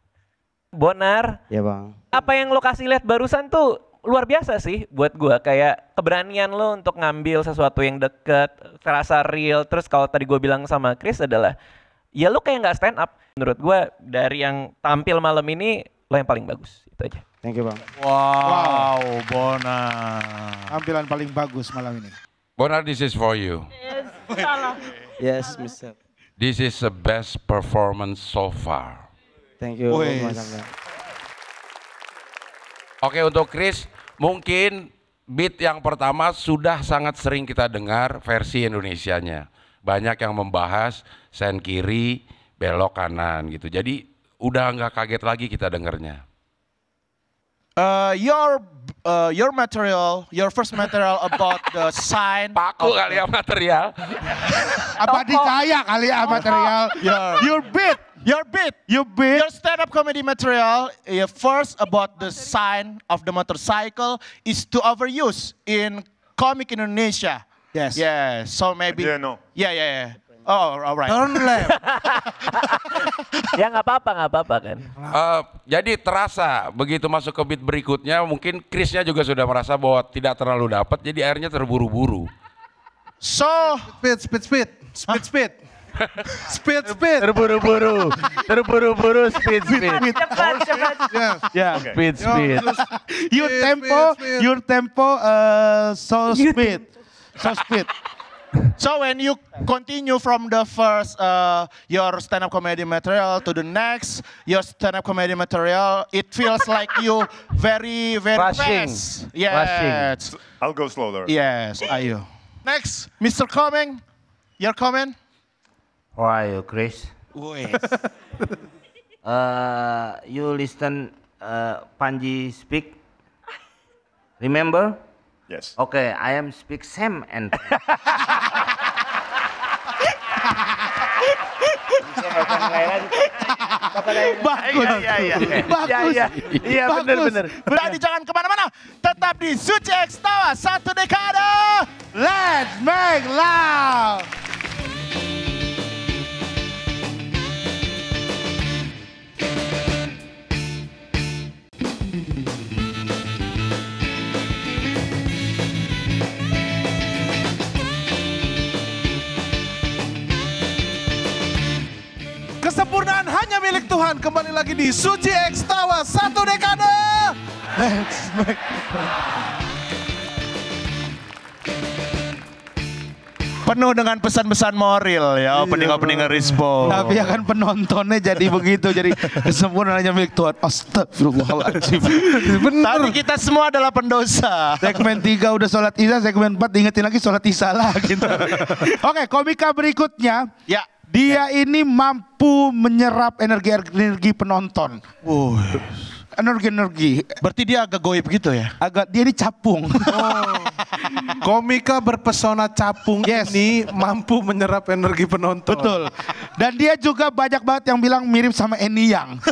Bonar. Ya bang. Apa yang lokasi lihat barusan tuh luar biasa sih buat gue. kayak keberanian lo untuk ngambil sesuatu yang deket terasa real terus kalau tadi gue bilang sama Chris adalah ya lo kayak nggak stand up menurut gue dari yang tampil malam ini lo yang paling bagus itu aja thank you bang wow, wow. Bonar tampilan paling bagus malam ini Bonar this is for you yes salah yes Mister this is the best performance so far Thank you. Oke untuk Chris, mungkin beat yang pertama sudah sangat sering kita dengar versi Indonesianya. Banyak yang membahas sen kiri, belok kanan gitu. Jadi udah nggak kaget lagi kita dengarnya. Uh, your uh, your material, your first material about the sign. Paku kali ya material. Apa dikaya kali ya material. Your, your beat Your bit. Your bit. Your stand-up comedy material uh, first about the sign of the motorcycle is to overuse in comic Indonesia. Yes. Yeah. So maybe. Yeah. No. Yeah. Yeah. yeah. Oh, alright. Turn left. ya nggak apa-apa, nggak apa-apa kan. Uh, jadi terasa begitu masuk ke beat berikutnya, mungkin Chrisnya juga sudah merasa bahwa tidak terlalu dapat, jadi airnya terburu-buru. So speed, speed, speed, speed, speed. spit, spit. Terburu-buru. Terburu-buru, spit, spit. With Cepat, cepat. Yes. Yeah, Okay. speed, speed. Yo, just- Your tempo, spit, spit. your tempo, uh, so speed. So speed. So when you continue from the first uh, your stand-up comedy material to the next your stand-up comedy material, it feels like you very very Rushing. fast. Yes. I'll go slower. Yes. Are you next, Mr. Coming? you're coming. How are you, Chris? Yes. uh, you listen uh, Panji speak. Remember? Yes. Okay, I am speak Sam and. Bagus. Iya, iya, iya. Bagus. Iya, iya benar, benar. Berarti jangan kemana-mana. Tetap di Suci Ekstawa satu dekade. Let's make love. milik Tuhan kembali lagi di Suci X Tawa satu dekade. penuh dengan pesan-pesan moral ya opening-opening iya, Rispo. Tapi ya kan penontonnya jadi begitu jadi semua hanya milik Tuhan. Astagfirullahaladzim. Benar. Tapi kita semua adalah pendosa. Segmen 3 udah sholat isya, segmen 4 diingetin lagi sholat isya gitu. Oke, komika berikutnya. Ya. Dia ini mampu menyerap energi-energi penonton. Wow. Energi-energi. Berarti dia agak goib gitu ya? Agak dia ini capung. Oh. Komika berpesona capung yes. ini mampu menyerap energi penonton. Betul. Dan dia juga banyak banget yang bilang mirip sama Eni Yang.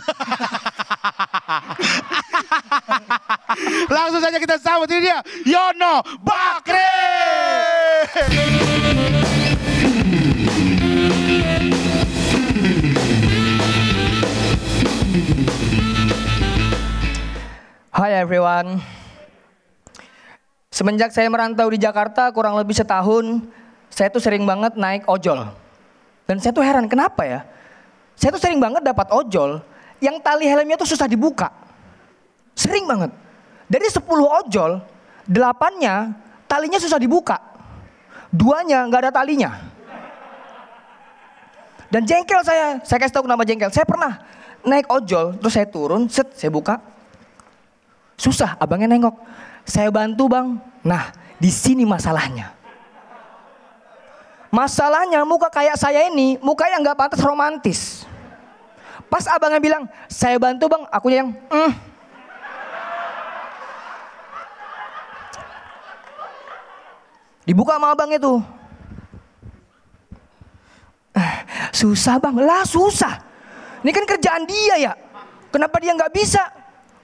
Langsung saja kita sambut ini dia Yono Bakri. Hai everyone. Semenjak saya merantau di Jakarta kurang lebih setahun, saya tuh sering banget naik ojol. Dan saya tuh heran kenapa ya? Saya tuh sering banget dapat ojol yang tali helmnya tuh susah dibuka. Sering banget. Dari 10 ojol, delapannya talinya susah dibuka. Duanya nggak ada talinya. Dan jengkel saya, saya kasih tahu nama jengkel. Saya pernah naik ojol, terus saya turun, set, saya buka. Susah, abangnya nengok. Saya bantu bang. Nah, di sini masalahnya. Masalahnya muka kayak saya ini, muka yang nggak pantas romantis. Pas abangnya bilang, saya bantu bang, aku yang, mm. Dibuka sama abang itu, Eh, susah bang, lah susah. Ini kan kerjaan dia ya. Kenapa dia nggak bisa?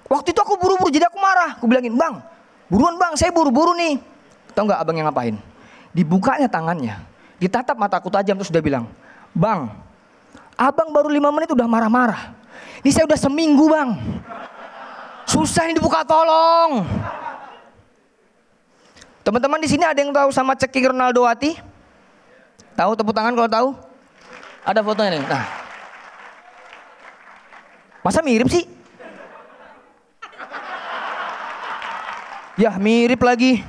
Waktu itu aku buru-buru jadi aku marah. Aku bilangin bang, buruan bang, saya buru-buru nih. tau nggak abang yang ngapain? Dibukanya tangannya, ditatap mataku tajam terus sudah bilang, bang, abang baru lima menit udah marah-marah. Ini saya udah seminggu bang. Susah ini dibuka tolong. Teman-teman di sini ada yang tahu sama Ceki Ronaldo Wati? Tahu tepuk tangan kalau tahu? Ada fotonya nih. Nah. Masa mirip sih? Yah mirip lagi.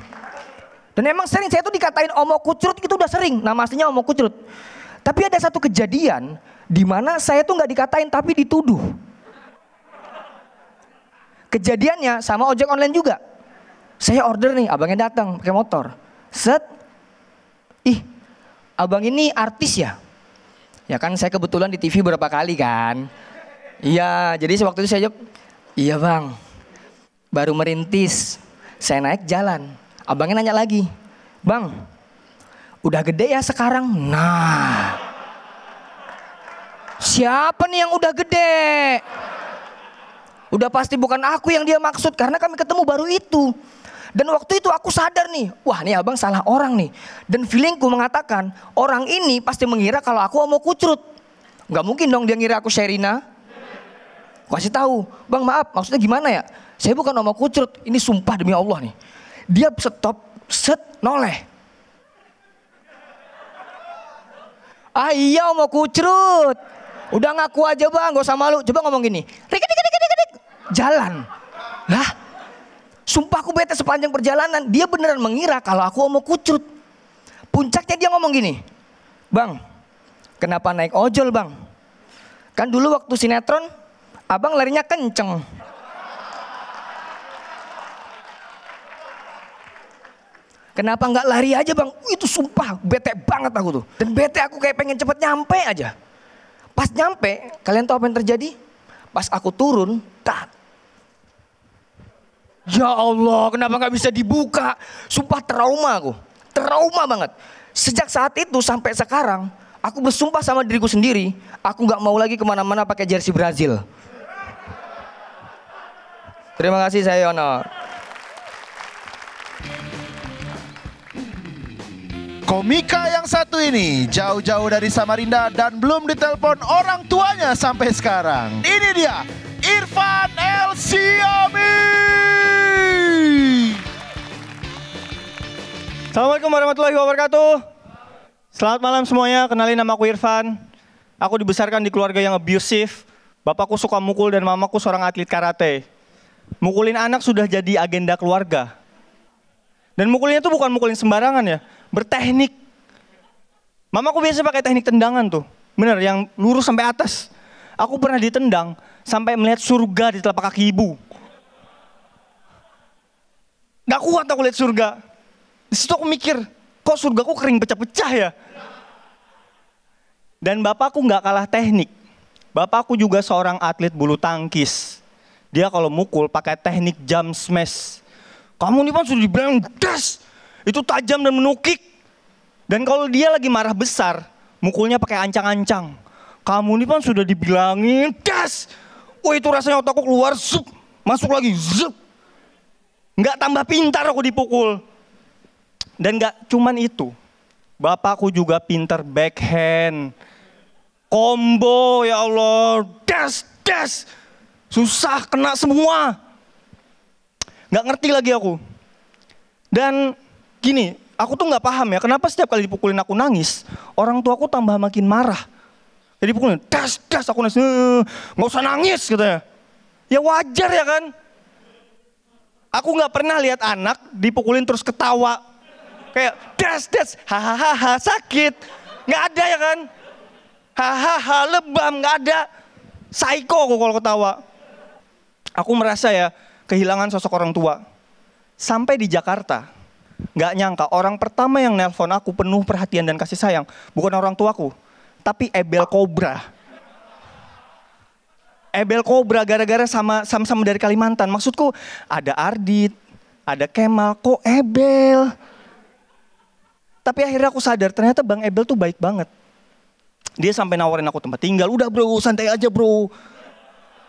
Dan emang sering saya tuh dikatain omo kucrut itu udah sering. Nama aslinya omo kucrut. Tapi ada satu kejadian di mana saya tuh nggak dikatain tapi dituduh. Kejadiannya sama ojek online juga. Saya order nih, abangnya datang pakai motor. Set. Ih, abang ini artis ya? Ya kan saya kebetulan di TV berapa kali kan. Iya, jadi sewaktu itu saya jawab, iya bang, baru merintis. Saya naik jalan. Abangnya nanya lagi, bang, udah gede ya sekarang? Nah, siapa nih yang udah gede? Udah pasti bukan aku yang dia maksud karena kami ketemu baru itu. Dan waktu itu aku sadar nih, wah ini abang salah orang nih. Dan feelingku mengatakan, orang ini pasti mengira kalau aku mau kucrut. Gak mungkin dong dia ngira aku Sherina. Kasih tahu, bang maaf maksudnya gimana ya? Saya bukan mau kucrut, ini sumpah demi Allah nih. Dia stop, set, noleh. Ah iya mau kucrut. Udah ngaku aja bang, gak usah malu. Coba ngomong gini, Dik dik dik dik jalan. Lah, Sumpah aku bete sepanjang perjalanan. Dia beneran mengira kalau aku mau kucut. Puncaknya dia ngomong gini. Bang, kenapa naik ojol bang? Kan dulu waktu sinetron, abang larinya kenceng. Kenapa nggak lari aja bang? Itu sumpah bete banget aku tuh. Dan bete aku kayak pengen cepet nyampe aja. Pas nyampe, kalian tahu apa yang terjadi? Pas aku turun, tak, Ya Allah, kenapa nggak bisa dibuka? Sumpah trauma aku, trauma banget. Sejak saat itu sampai sekarang, aku bersumpah sama diriku sendiri, aku nggak mau lagi kemana-mana pakai jersey Brazil. Terima kasih saya Yono. Komika yang satu ini jauh-jauh dari Samarinda dan belum ditelepon orang tuanya sampai sekarang. Ini dia Irfan El Siami. Assalamualaikum warahmatullahi wabarakatuh. Selamat malam semuanya, kenalin nama aku Irfan. Aku dibesarkan di keluarga yang abusive. Bapakku suka mukul dan mamaku seorang atlet karate. Mukulin anak sudah jadi agenda keluarga. Dan mukulnya tuh bukan mukulin sembarangan ya, berteknik. Mamaku biasa pakai teknik tendangan tuh. Bener, yang lurus sampai atas. Aku pernah ditendang, sampai melihat surga di telapak kaki ibu. Gak kuat aku lihat surga. Di situ aku mikir, kok surga aku kering pecah-pecah ya? Dan bapakku gak kalah teknik. Bapakku juga seorang atlet bulu tangkis. Dia kalau mukul pakai teknik jam smash. Kamu ini pun sudah dibilang das. Itu tajam dan menukik. Dan kalau dia lagi marah besar, mukulnya pakai ancang-ancang. Kamu ini pun sudah dibilangin das Oh itu rasanya otakku keluar, zup, masuk lagi, zup. Nggak tambah pintar aku dipukul. Dan nggak cuman itu. Bapakku juga pintar backhand. Combo ya Allah, das, das. Susah kena semua. Nggak ngerti lagi aku. Dan gini, aku tuh nggak paham ya, kenapa setiap kali dipukulin aku nangis, orang aku tambah makin marah. Jadi pukulnya, das, das, aku nangis, eh, nggak usah nangis katanya. Ya wajar ya kan? Aku nggak pernah lihat anak dipukulin terus ketawa. Kayak das, das, hahaha, sakit. Nggak ada ya kan? Hahaha, lebam, nggak ada. Psycho kok kalau ketawa. Aku merasa ya, kehilangan sosok orang tua. Sampai di Jakarta, nggak nyangka orang pertama yang nelpon aku penuh perhatian dan kasih sayang bukan orang tuaku, tapi Ebel Cobra. Ebel Cobra gara-gara sama sama-sama dari Kalimantan. Maksudku ada Ardit, ada Kemal, kok Ebel. Tapi akhirnya aku sadar ternyata Bang Ebel tuh baik banget. Dia sampai nawarin aku tempat tinggal. Udah bro, santai aja bro.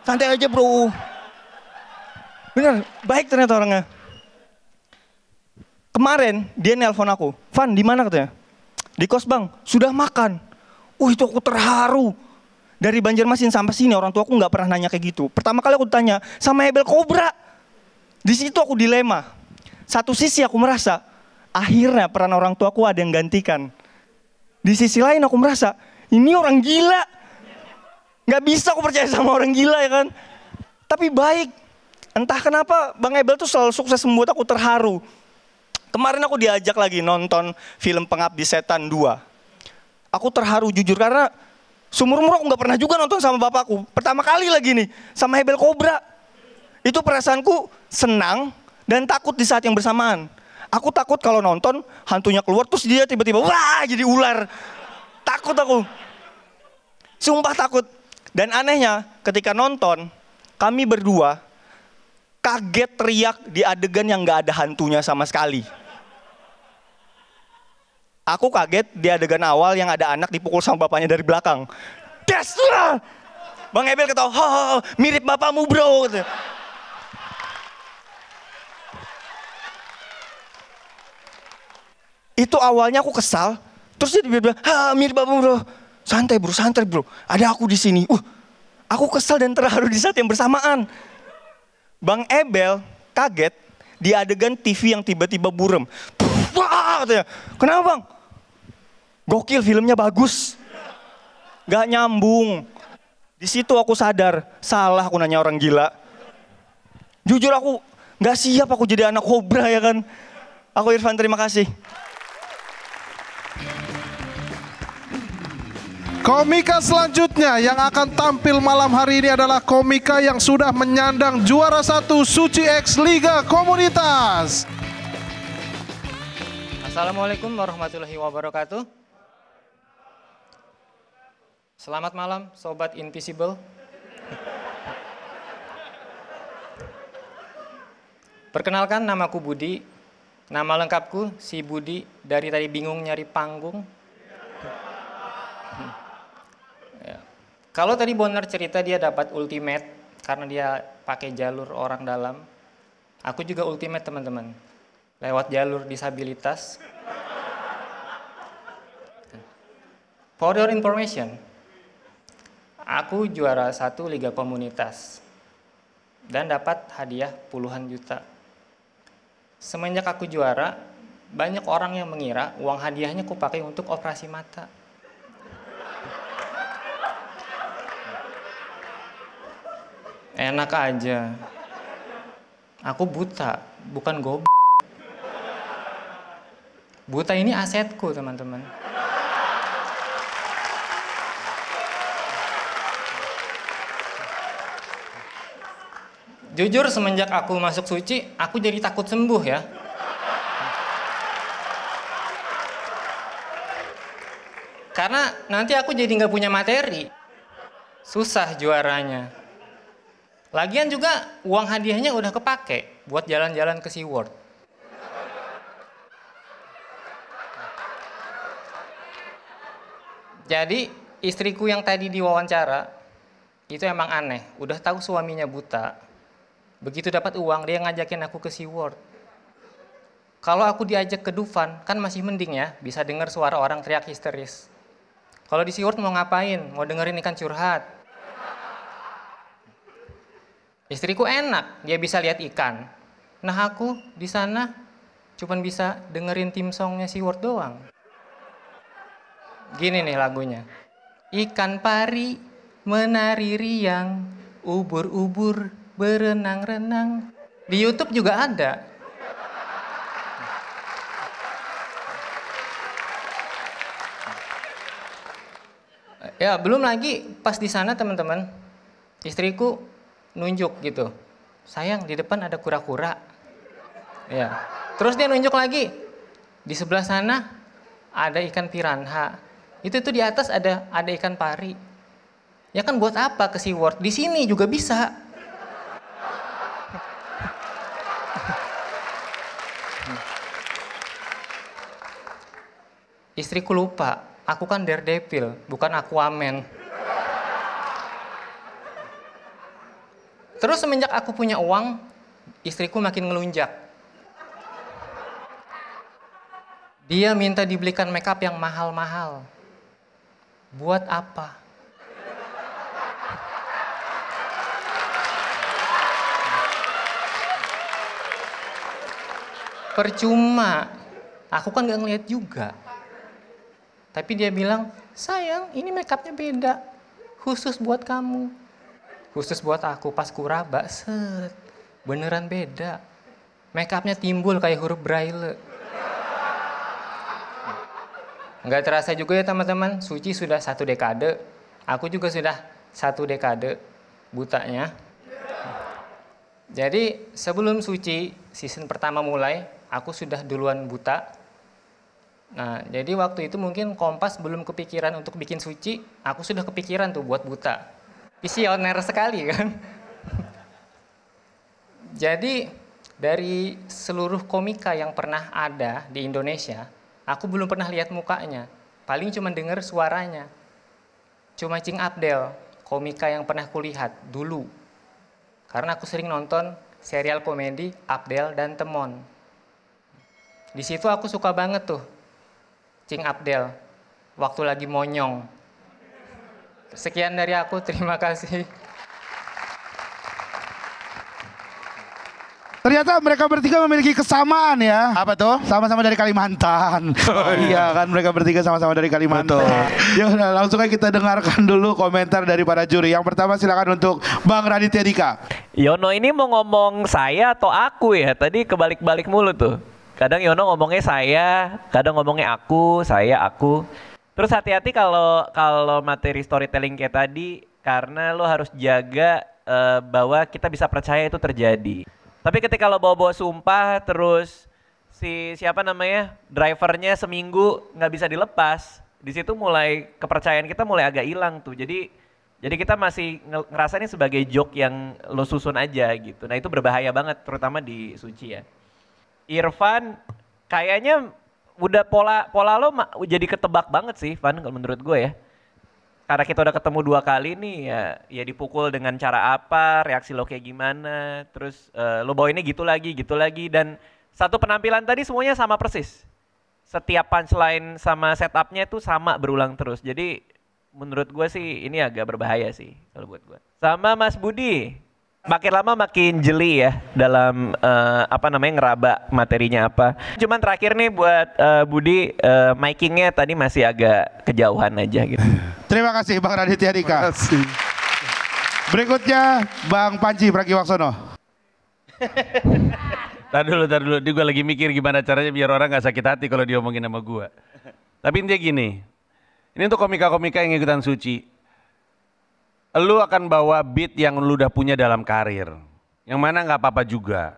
Santai aja bro. Bener, baik ternyata orangnya. Kemarin dia nelpon aku, Van di mana katanya? Di kos bang, sudah makan. Uh itu aku terharu. Dari Banjarmasin sampai sini orang tua aku nggak pernah nanya kayak gitu. Pertama kali aku tanya sama Hebel Kobra. Di situ aku dilema. Satu sisi aku merasa akhirnya peran orang tua aku ada yang gantikan. Di sisi lain aku merasa ini orang gila. Nggak bisa aku percaya sama orang gila ya kan. Tapi baik. Entah kenapa Bang Ebel tuh selalu sukses membuat aku terharu. Kemarin aku diajak lagi nonton film Pengabdi Setan 2. Aku terharu jujur karena Sumur Murok nggak pernah juga nonton sama bapakku. Pertama kali lagi nih sama Hebel Cobra. Itu perasaanku senang dan takut di saat yang bersamaan. Aku takut kalau nonton hantunya keluar terus dia tiba-tiba wah jadi ular. Takut aku. Sumpah takut. Dan anehnya ketika nonton kami berdua kaget teriak di adegan yang nggak ada hantunya sama sekali. Aku kaget di adegan awal yang ada anak dipukul sama bapaknya dari belakang. Destra! Bang Ebel ketawa, ho, ho, mirip bapakmu bro. Gitu. Itu awalnya aku kesal, terus dia bilang, ha, mirip bapakmu bro. Santai bro, santai bro, ada aku di sini. Uh, aku kesal dan terharu di saat yang bersamaan. Bang Ebel kaget di adegan TV yang tiba-tiba burem. Wah, katanya. Kenapa bang? Gokil filmnya bagus. Gak nyambung. Di situ aku sadar, salah aku nanya orang gila. Jujur aku gak siap aku jadi anak kobra ya kan. Aku Irfan terima kasih. Komika selanjutnya yang akan tampil malam hari ini adalah komika yang sudah menyandang juara satu Suci X Liga Komunitas. Assalamualaikum warahmatullahi wabarakatuh. Selamat malam Sobat Invisible. Perkenalkan namaku Budi, nama lengkapku si Budi dari tadi bingung nyari panggung. Ya. Kalau tadi Bonner cerita dia dapat ultimate karena dia pakai jalur orang dalam. Aku juga ultimate teman-teman, lewat jalur disabilitas. For your information, Aku juara satu liga komunitas dan dapat hadiah puluhan juta. Semenjak aku juara, banyak orang yang mengira uang hadiahnya kupakai untuk operasi mata. Enak aja. Aku buta, bukan gob. Buta ini asetku, teman-teman. Jujur semenjak aku masuk suci, aku jadi takut sembuh ya. Karena nanti aku jadi nggak punya materi. Susah juaranya. Lagian juga uang hadiahnya udah kepake buat jalan-jalan ke SeaWorld. Jadi istriku yang tadi diwawancara itu emang aneh, udah tahu suaminya buta, Begitu dapat uang, dia ngajakin aku ke SeaWorld. Kalau aku diajak ke Dufan, kan masih mending ya, bisa dengar suara orang teriak histeris. Kalau di SeaWorld mau ngapain? Mau dengerin ikan curhat. Istriku enak, dia bisa lihat ikan. Nah aku di sana cuman bisa dengerin tim songnya SeaWorld doang. Gini nih lagunya. Ikan pari menari riang, ubur-ubur berenang-renang. Di YouTube juga ada. Ya, belum lagi pas di sana teman-teman, istriku nunjuk gitu. Sayang, di depan ada kura-kura. Ya. Terus dia nunjuk lagi. Di sebelah sana ada ikan piranha. Itu tuh di atas ada ada ikan pari. Ya kan buat apa ke SeaWorld? Di sini juga bisa. istriku lupa, aku kan Daredevil, bukan aku Aquaman. Terus semenjak aku punya uang, istriku makin ngelunjak. Dia minta dibelikan makeup yang mahal-mahal. Buat apa? Percuma. Aku kan gak ngeliat juga. Tapi dia bilang, sayang ini makeupnya beda. Khusus buat kamu. Khusus buat aku. Pas kuraba, set. Beneran beda. Makeupnya timbul kayak huruf braille. Nggak terasa juga ya teman-teman, Suci sudah satu dekade. Aku juga sudah satu dekade butanya. Jadi sebelum Suci season pertama mulai, aku sudah duluan buta Nah, jadi waktu itu mungkin Kompas belum kepikiran untuk bikin suci, aku sudah kepikiran tuh buat buta. Visioner sekali kan. jadi dari seluruh komika yang pernah ada di Indonesia, aku belum pernah lihat mukanya. Paling cuma dengar suaranya. Cuma Cing Abdel, komika yang pernah kulihat dulu. Karena aku sering nonton serial komedi Abdel dan Temon. Di situ aku suka banget tuh Cing Abdel waktu lagi monyong. Sekian dari aku, terima kasih. Ternyata mereka bertiga memiliki kesamaan ya. Apa tuh? Sama-sama dari Kalimantan. Oh, iya. iya kan mereka bertiga sama-sama dari Kalimantan. Betul. ya langsung aja kita dengarkan dulu komentar dari para juri. Yang pertama silakan untuk Bang Raditya Dika. Yono ini mau ngomong saya atau aku ya? Tadi kebalik-balik mulu tuh kadang Yono ngomongnya saya, kadang ngomongnya aku, saya, aku. Terus hati-hati kalau kalau materi storytelling kayak tadi karena lo harus jaga uh, bahwa kita bisa percaya itu terjadi. Tapi ketika lo bawa-bawa sumpah terus si siapa namanya drivernya seminggu nggak bisa dilepas, di situ mulai kepercayaan kita mulai agak hilang tuh. Jadi jadi kita masih ngerasa ini sebagai joke yang lo susun aja gitu. Nah itu berbahaya banget terutama di suci ya. Irfan kayaknya udah pola pola lo jadi ketebak banget sih Van kalau menurut gue ya karena kita udah ketemu dua kali nih ya ya dipukul dengan cara apa reaksi lo kayak gimana terus uh, lo bawa ini gitu lagi gitu lagi dan satu penampilan tadi semuanya sama persis setiap punchline sama setupnya itu sama berulang terus jadi menurut gue sih ini agak berbahaya sih kalau buat gue sama Mas Budi makin lama makin jeli ya dalam uh, apa namanya ngeraba materinya apa. Cuman terakhir nih buat uh, Budi uh, eh, makingnya tadi masih agak kejauhan aja gitu. Terima kasih Bang Raditya Dika. Berikutnya Bang Panji Pragiwaksono. Tar dulu, tar dulu. Dia gue lagi mikir gimana caranya biar orang gak sakit hati kalau diomongin sama gue. Tapi intinya gini, ini untuk komika-komika yang ikutan suci lu akan bawa beat yang lu udah punya dalam karir. Yang mana nggak apa-apa juga.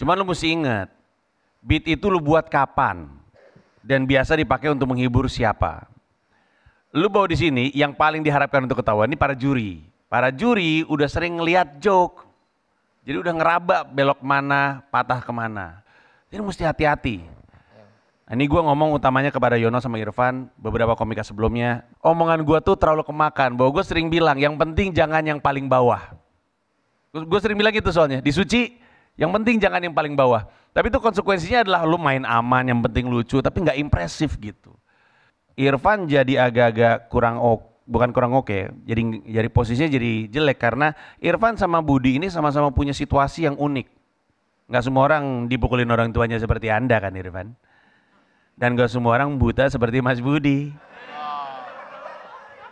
Cuman lu mesti ingat, beat itu lu buat kapan dan biasa dipakai untuk menghibur siapa. Lu bawa di sini yang paling diharapkan untuk ketahuan ini para juri. Para juri udah sering ngeliat joke. Jadi udah ngeraba belok mana, patah kemana. Jadi mesti hati-hati. Nah, ini gue ngomong utamanya kepada Yono sama Irfan beberapa komika sebelumnya. Omongan gue tuh terlalu kemakan. Bahwa gue sering bilang yang penting jangan yang paling bawah. Gue sering bilang gitu soalnya. Di suci yang penting jangan yang paling bawah. Tapi itu konsekuensinya adalah lu main aman yang penting lucu tapi nggak impresif gitu. Irfan jadi agak-agak kurang ok, bukan kurang oke, okay, ya, jadi jadi posisinya jadi jelek karena Irfan sama Budi ini sama-sama punya situasi yang unik. Nggak semua orang dipukulin orang tuanya seperti Anda kan Irfan. Dan gak semua orang buta seperti Mas Budi.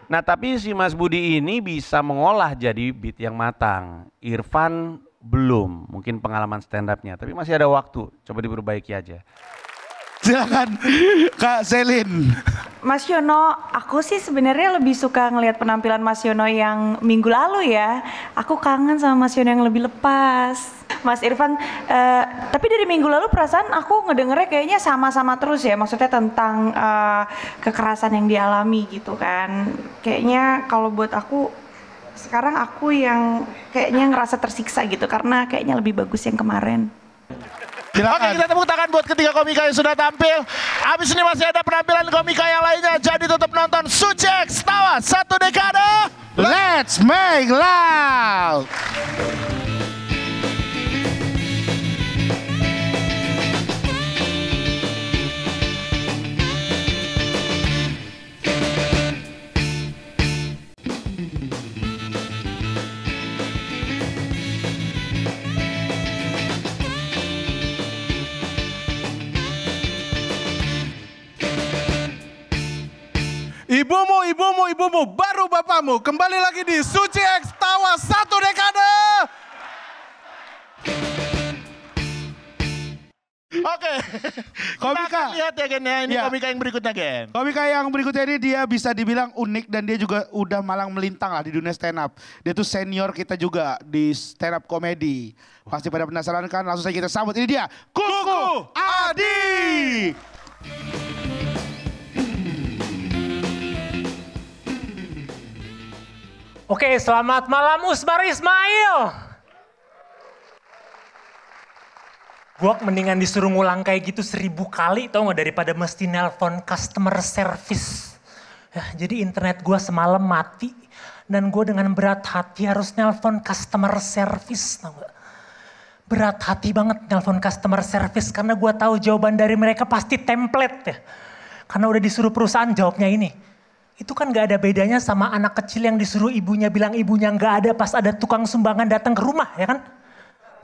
Nah tapi si Mas Budi ini bisa mengolah jadi beat yang matang. Irfan belum, mungkin pengalaman stand up-nya. Tapi masih ada waktu, coba diperbaiki aja. Silakan Kak Selin. Mas Yono, aku sih sebenarnya lebih suka ngelihat penampilan Mas Yono yang minggu lalu ya. Aku kangen sama Mas Yono yang lebih lepas. Mas Irfan, uh, tapi dari minggu lalu perasaan aku ngedengernya kayaknya sama-sama terus ya, maksudnya tentang uh, kekerasan yang dialami gitu kan. Kayaknya kalau buat aku sekarang aku yang kayaknya ngerasa tersiksa gitu karena kayaknya lebih bagus yang kemarin. Silakan. Oke kita tepuk tangan buat ketiga komika yang sudah tampil. Abis ini masih ada penampilan komika yang lainnya. Jadi tetap nonton Sukses, Tawa satu dekade. Let's make loud. Ibumu, ibumu, ibumu, baru bapamu. Kembali lagi di Suci X Tawa Satu Dekade. Oke. Komika. Kita lihat ya Gen ya, ini ya. komika yang berikutnya Gen. Komika yang berikutnya ini dia bisa dibilang unik dan dia juga udah malang melintang lah di dunia stand up. Dia tuh senior kita juga di stand up komedi. Pasti pada penasaran kan langsung saja kita sambut. Ini dia Kuku, Kuku Adi. Oke, selamat malam Usmar Ismail. Gue mendingan disuruh ngulang kayak gitu seribu kali tau gak daripada mesti nelpon customer service. Ya, jadi internet gue semalam mati dan gue dengan berat hati harus nelpon customer service tau gak? Berat hati banget nelpon customer service karena gue tahu jawaban dari mereka pasti template ya. Karena udah disuruh perusahaan jawabnya ini. Itu kan gak ada bedanya sama anak kecil yang disuruh ibunya bilang ibunya gak ada pas ada tukang sumbangan datang ke rumah ya kan?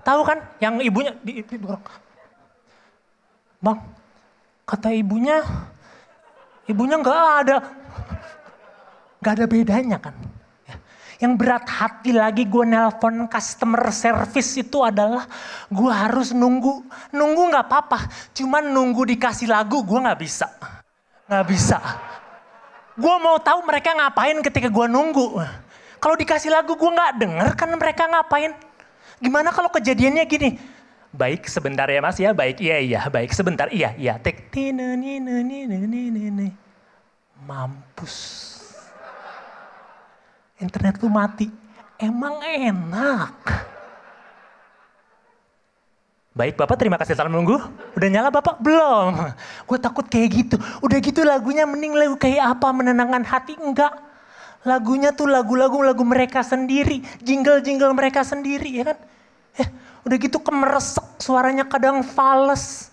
Tahu kan yang ibunya... Bang, kata ibunya, ibunya gak ada. Gak ada bedanya kan. Ya. Yang berat hati lagi gue nelpon customer service itu adalah gue harus nunggu. Nunggu gak apa-apa, cuman nunggu dikasih lagu gue gak bisa. Gak bisa. Gue mau tahu mereka ngapain ketika gue nunggu. Kalau dikasih lagu gue nggak denger kan mereka ngapain. Gimana kalau kejadiannya gini? Baik sebentar ya mas ya, baik iya iya, baik sebentar iya iya. Tek mampus. Internet tuh mati. Emang enak. Baik Bapak, terima kasih salam menunggu. Udah nyala Bapak? Belum. Gue takut kayak gitu. Udah gitu lagunya mending lagu kayak apa, menenangkan hati? Enggak. Lagunya tuh lagu-lagu lagu mereka sendiri. Jingle-jingle mereka sendiri, ya kan? eh udah gitu kemeresek, suaranya kadang fals.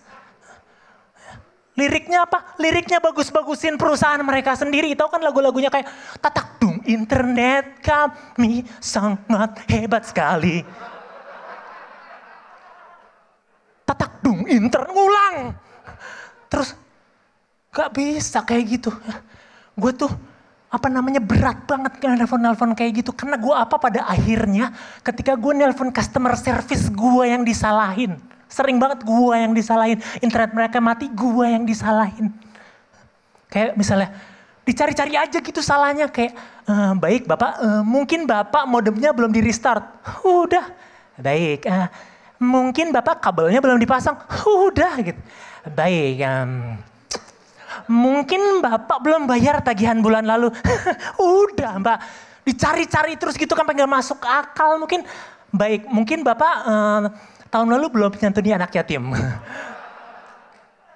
Liriknya apa? Liriknya bagus-bagusin perusahaan mereka sendiri. Tahu kan lagu-lagunya kayak tatak dung internet kami sangat hebat sekali tatak dung intern ngulang. Terus gak bisa kayak gitu. Gue tuh apa namanya berat banget kan nelfon-nelfon kayak gitu. Karena gue apa pada akhirnya ketika gue nelfon customer service gue yang disalahin. Sering banget gue yang disalahin. Internet mereka mati gue yang disalahin. Kayak misalnya dicari-cari aja gitu salahnya. Kayak e, baik bapak e, mungkin bapak modemnya belum di restart. Udah baik. e, mungkin Bapak kabelnya belum dipasang, udah gitu. Baik, um, mungkin Bapak belum bayar tagihan bulan lalu, udah Mbak. Dicari-cari terus gitu kan pengen masuk akal mungkin. Baik, mungkin Bapak um, tahun lalu belum menyantuni anak yatim.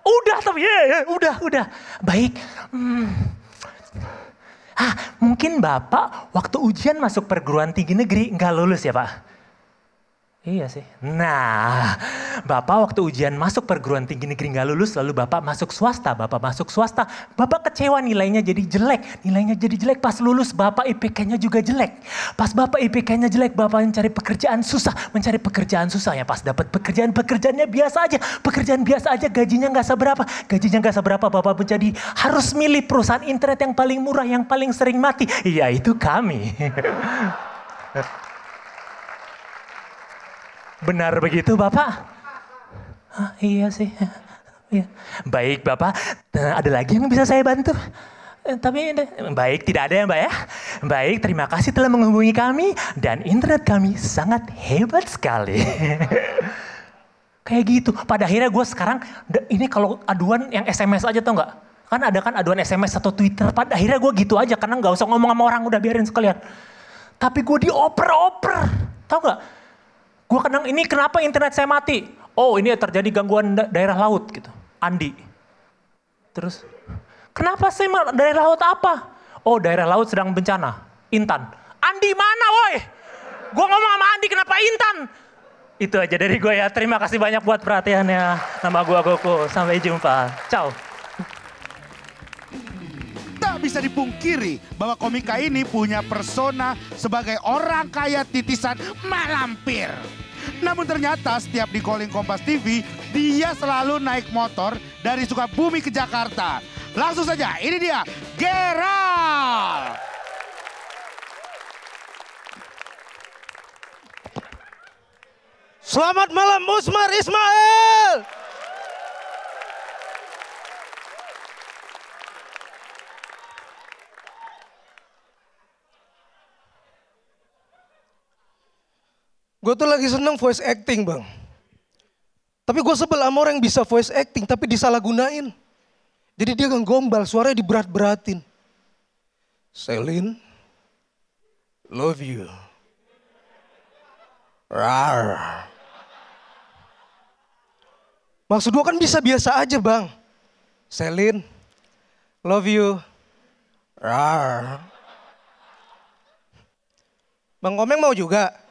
udah tapi ya, ya, udah, udah. Baik, hmm. Ah, mungkin Bapak waktu ujian masuk perguruan tinggi negeri nggak lulus ya Pak? Iya sih. Nah, Bapak waktu ujian masuk perguruan tinggi negeri nggak lulus, lalu Bapak masuk swasta, Bapak masuk swasta, Bapak kecewa nilainya jadi jelek, nilainya jadi jelek, pas lulus Bapak IPK-nya juga jelek. Pas Bapak IPK-nya jelek, Bapak mencari pekerjaan susah, mencari pekerjaan susah ya. Pas dapat pekerjaan, pekerjaannya biasa aja, pekerjaan biasa aja, gajinya nggak seberapa, gajinya nggak seberapa, Bapak menjadi harus milih perusahaan internet yang paling murah, yang paling sering mati. Iya itu kami. Benar begitu Bapak? iya sih. Ya. Baik Bapak, nah, ada lagi yang bisa saya bantu? Eh, tapi baik, tidak ada ya Mbak ya. Baik, terima kasih telah menghubungi kami dan internet kami sangat hebat sekali. Kayak gitu. Pada akhirnya gue sekarang ini kalau aduan yang SMS aja tau nggak? Kan ada kan aduan SMS atau Twitter. Pada akhirnya gue gitu aja karena nggak usah ngomong sama orang udah biarin sekalian. Tapi gue dioper-oper, tau nggak? Gue kenang ini kenapa internet saya mati? Oh ini terjadi gangguan da daerah laut gitu. Andi. Terus kenapa sih daerah laut apa? Oh daerah laut sedang bencana. Intan. Andi mana woi? Gue ngomong sama Andi kenapa Intan? Itu aja dari gue ya. Terima kasih banyak buat perhatiannya. Nama gue Goku. Sampai jumpa. Ciao bisa dipungkiri bahwa komika ini punya persona sebagai orang kaya titisan malampir. Namun ternyata setiap di calling Kompas TV, dia selalu naik motor dari Sukabumi ke Jakarta. Langsung saja, ini dia Gerald. Selamat malam Musmar Ismail. Gue tuh lagi seneng voice acting bang. Tapi gue sebel sama orang yang bisa voice acting tapi disalahgunain. Jadi dia kan gombal, suaranya diberat-beratin. Celine, love you. Rar. Maksud gue kan bisa biasa aja bang. Celine, love you. Rar. Bang Komeng mau juga?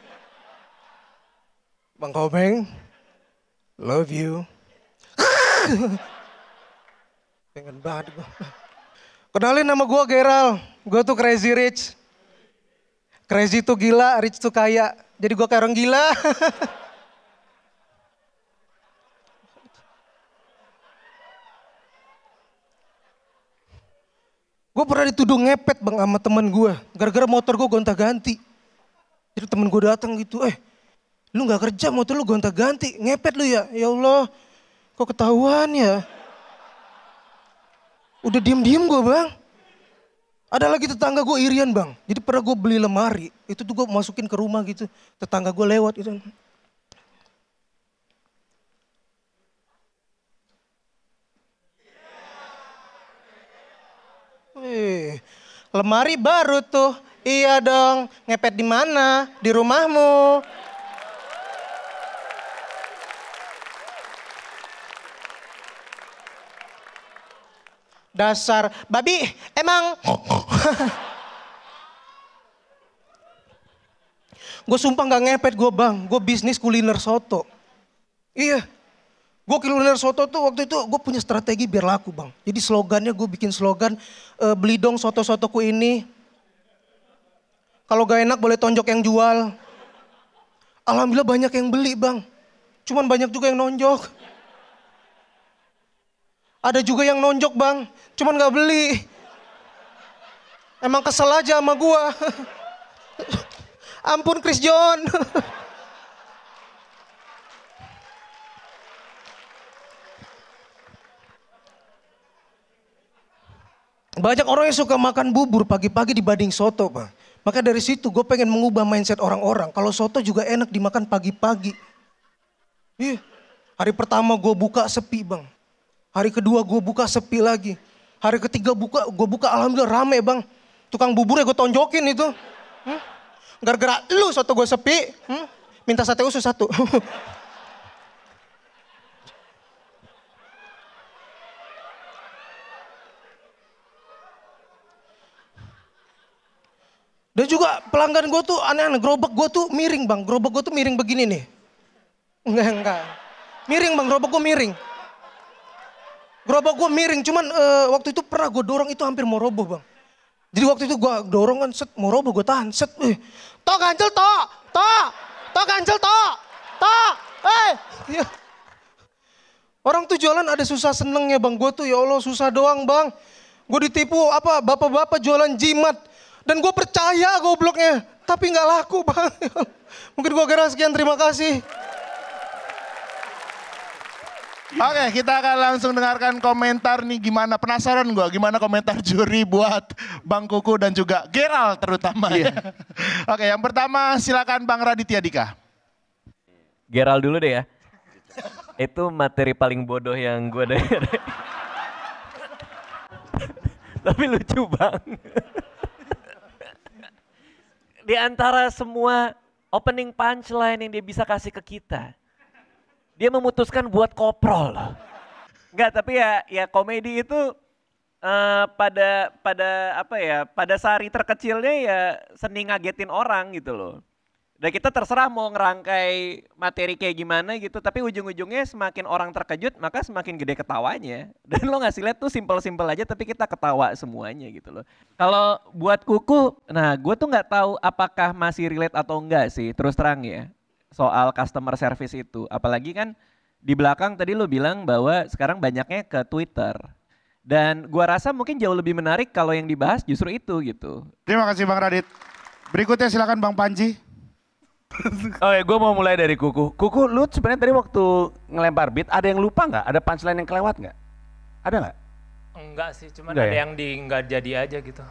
Bang Komeng, love you. Pengen banget gue. Kenalin nama gue Gerald. gue tuh Crazy Rich. Crazy tuh gila, Rich tuh kaya. Jadi gue kayak orang gila. Gue pernah dituduh ngepet bang sama temen gue. Gara-gara motor gue gonta ganti. Jadi temen gue datang gitu, eh Lu nggak kerja motor lu gonta-ganti, ngepet lu ya. Ya Allah, kok ketahuan ya? Udah diem-diem gue bang. Ada lagi tetangga gue irian bang. Jadi pernah gue beli lemari, itu tuh gue masukin ke rumah gitu. Tetangga gue lewat itu. Wih, lemari baru tuh. Iya dong, ngepet di mana? Di rumahmu. Dasar babi, emang. Oh, oh. gue sumpah gak ngepet gue bang, gue bisnis kuliner soto. Iya, gue kuliner soto tuh waktu itu gue punya strategi biar laku bang. Jadi slogannya gue bikin slogan e, beli dong soto-sotoku ini. Kalau gak enak boleh tonjok yang jual. Alhamdulillah banyak yang beli bang. Cuman banyak juga yang nonjok. Ada juga yang nonjok bang, cuman gak beli. Emang kesel aja sama gua. Ampun Chris John. Banyak orang yang suka makan bubur pagi-pagi dibanding soto, Pak. Maka dari situ gue pengen mengubah mindset orang-orang. Kalau soto juga enak dimakan pagi-pagi. Ih, hari pertama gue buka sepi, Bang. Hari kedua gue buka sepi lagi. Hari ketiga buka, gue buka alhamdulillah rame bang. Tukang bubur buburnya gue tonjokin itu. Hmm? Gara-gara lu soto gue sepi. Hmm? Minta sate usus satu. Dan juga pelanggan gue tuh aneh-aneh, gerobak gue tuh miring bang, gerobak gue tuh miring begini nih. Enggak, enggak. Miring bang, gerobak gue miring gerobak gue miring. Cuman uh, waktu itu pernah gue dorong itu hampir mau roboh bang. Jadi waktu itu gue dorong kan set mau roboh gue tahan set. Eh, to gancel toh toh to gancel toh to, eh. Ya. Orang tuh jualan ada susah senengnya bang. Gue tuh ya Allah susah doang bang. Gue ditipu apa bapak-bapak jualan jimat. Dan gue percaya gobloknya. Tapi gak laku bang. Mungkin gue gara sekian terima kasih. Oke, okay, kita akan langsung dengarkan komentar nih gimana penasaran gua gimana komentar juri buat Bang Kuku dan juga Geral terutama. Iya. Oke, okay, yang pertama silakan Bang Raditya Dika. Geral dulu deh ya. Itu materi paling bodoh yang gue dengar. Tapi lucu bang. Di antara semua opening punchline yang dia bisa kasih ke kita, dia memutuskan buat koprol. Enggak, tapi ya ya komedi itu uh, pada pada apa ya, pada sari terkecilnya ya seni ngagetin orang gitu loh. Dan kita terserah mau ngerangkai materi kayak gimana gitu, tapi ujung-ujungnya semakin orang terkejut, maka semakin gede ketawanya. Dan lo ngasih lihat tuh simpel-simpel aja, tapi kita ketawa semuanya gitu loh. Kalau buat kuku, nah gue tuh nggak tahu apakah masih relate atau enggak sih, terus terang ya soal customer service itu. Apalagi kan di belakang tadi lo bilang bahwa sekarang banyaknya ke Twitter. Dan gua rasa mungkin jauh lebih menarik kalau yang dibahas justru itu gitu. Terima kasih Bang Radit. Berikutnya silakan Bang Panji. Oke, oh, ya, gue mau mulai dari Kuku. Kuku, lu sebenarnya tadi waktu ngelempar beat, ada yang lupa nggak? Ada punchline yang kelewat nggak? Ada nggak? Enggak sih, cuma ada ya? yang di nggak jadi aja gitu.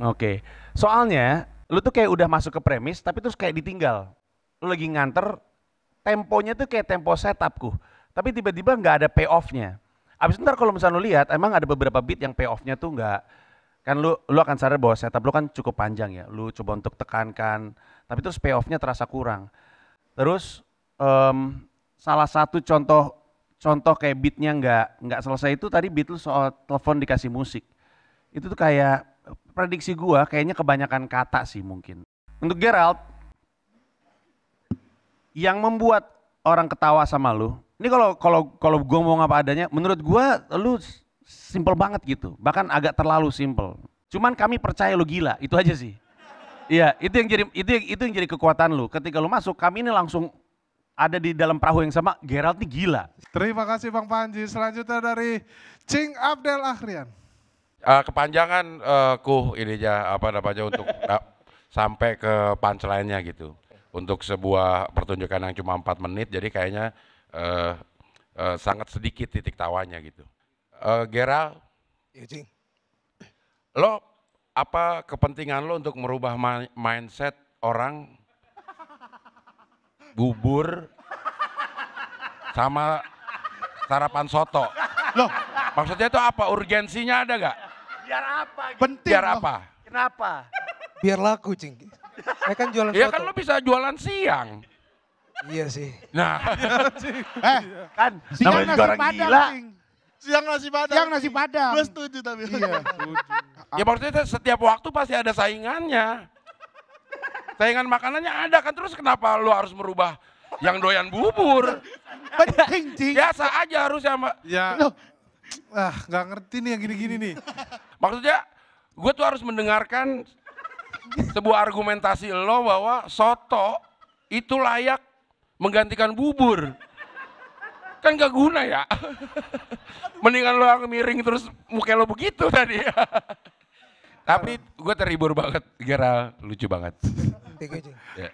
Oke, soalnya lu tuh kayak udah masuk ke premis, tapi terus kayak ditinggal lu lagi nganter, temponya tuh kayak tempo setupku. Tapi tiba-tiba nggak ada payoffnya. Abis ntar kalau misalnya lu lihat, emang ada beberapa beat yang payoffnya tuh nggak, kan lu lu akan sadar bahwa setup lu kan cukup panjang ya. Lu coba untuk tekankan, tapi terus payoffnya terasa kurang. Terus um, salah satu contoh contoh kayak beatnya nggak nggak selesai itu tadi beat lu soal telepon dikasih musik. Itu tuh kayak prediksi gua kayaknya kebanyakan kata sih mungkin. Untuk Gerald, yang membuat orang ketawa sama lu. Ini kalau kalau kalau gue mau ngapa adanya, menurut gue lu simple banget gitu. Bahkan agak terlalu simple. Cuman kami percaya lu gila, itu aja sih. Iya, itu yang jadi itu yang, itu yang jadi kekuatan lu. Ketika lu masuk, kami ini langsung ada di dalam perahu yang sama, Gerald nih gila. Terima kasih Bang Panji. Selanjutnya dari Cing Abdel Akhrian. Uh, kepanjangan uh, kuh ini ya apa namanya untuk eh, sampai ke punchline-nya gitu untuk sebuah pertunjukan yang cuma empat menit, jadi kayaknya uh, uh, sangat sedikit titik tawanya gitu. Uh, Gerald, iya, lo apa kepentingan lo untuk merubah mindset orang bubur sama sarapan soto? Lo maksudnya itu apa? Urgensinya ada gak? Biar apa? Gitu. Biar apa? Kenapa? Biar laku, Cing. Saya eh, kan jualan Ya kan lo bisa jualan siang. Iya sih. Nah. eh, kan siang nasi padang. Gila. Siang nasi padang. Siang nasi padang. Gue setuju tapi. Iya. ya maksudnya setiap waktu pasti ada saingannya. Saingan makanannya ada kan terus kenapa lo harus merubah yang doyan bubur? Penting, Cing. Biasa aja harus sama. Ya. Loh. Ah, nggak ngerti nih yang gini-gini nih. Maksudnya gue tuh harus mendengarkan sebuah argumentasi lo bahwa soto itu layak menggantikan bubur. Kan gak guna ya. Mendingan lo miring terus muka lo begitu tadi. Tapi gue terhibur banget, Geral lucu banget. Ya.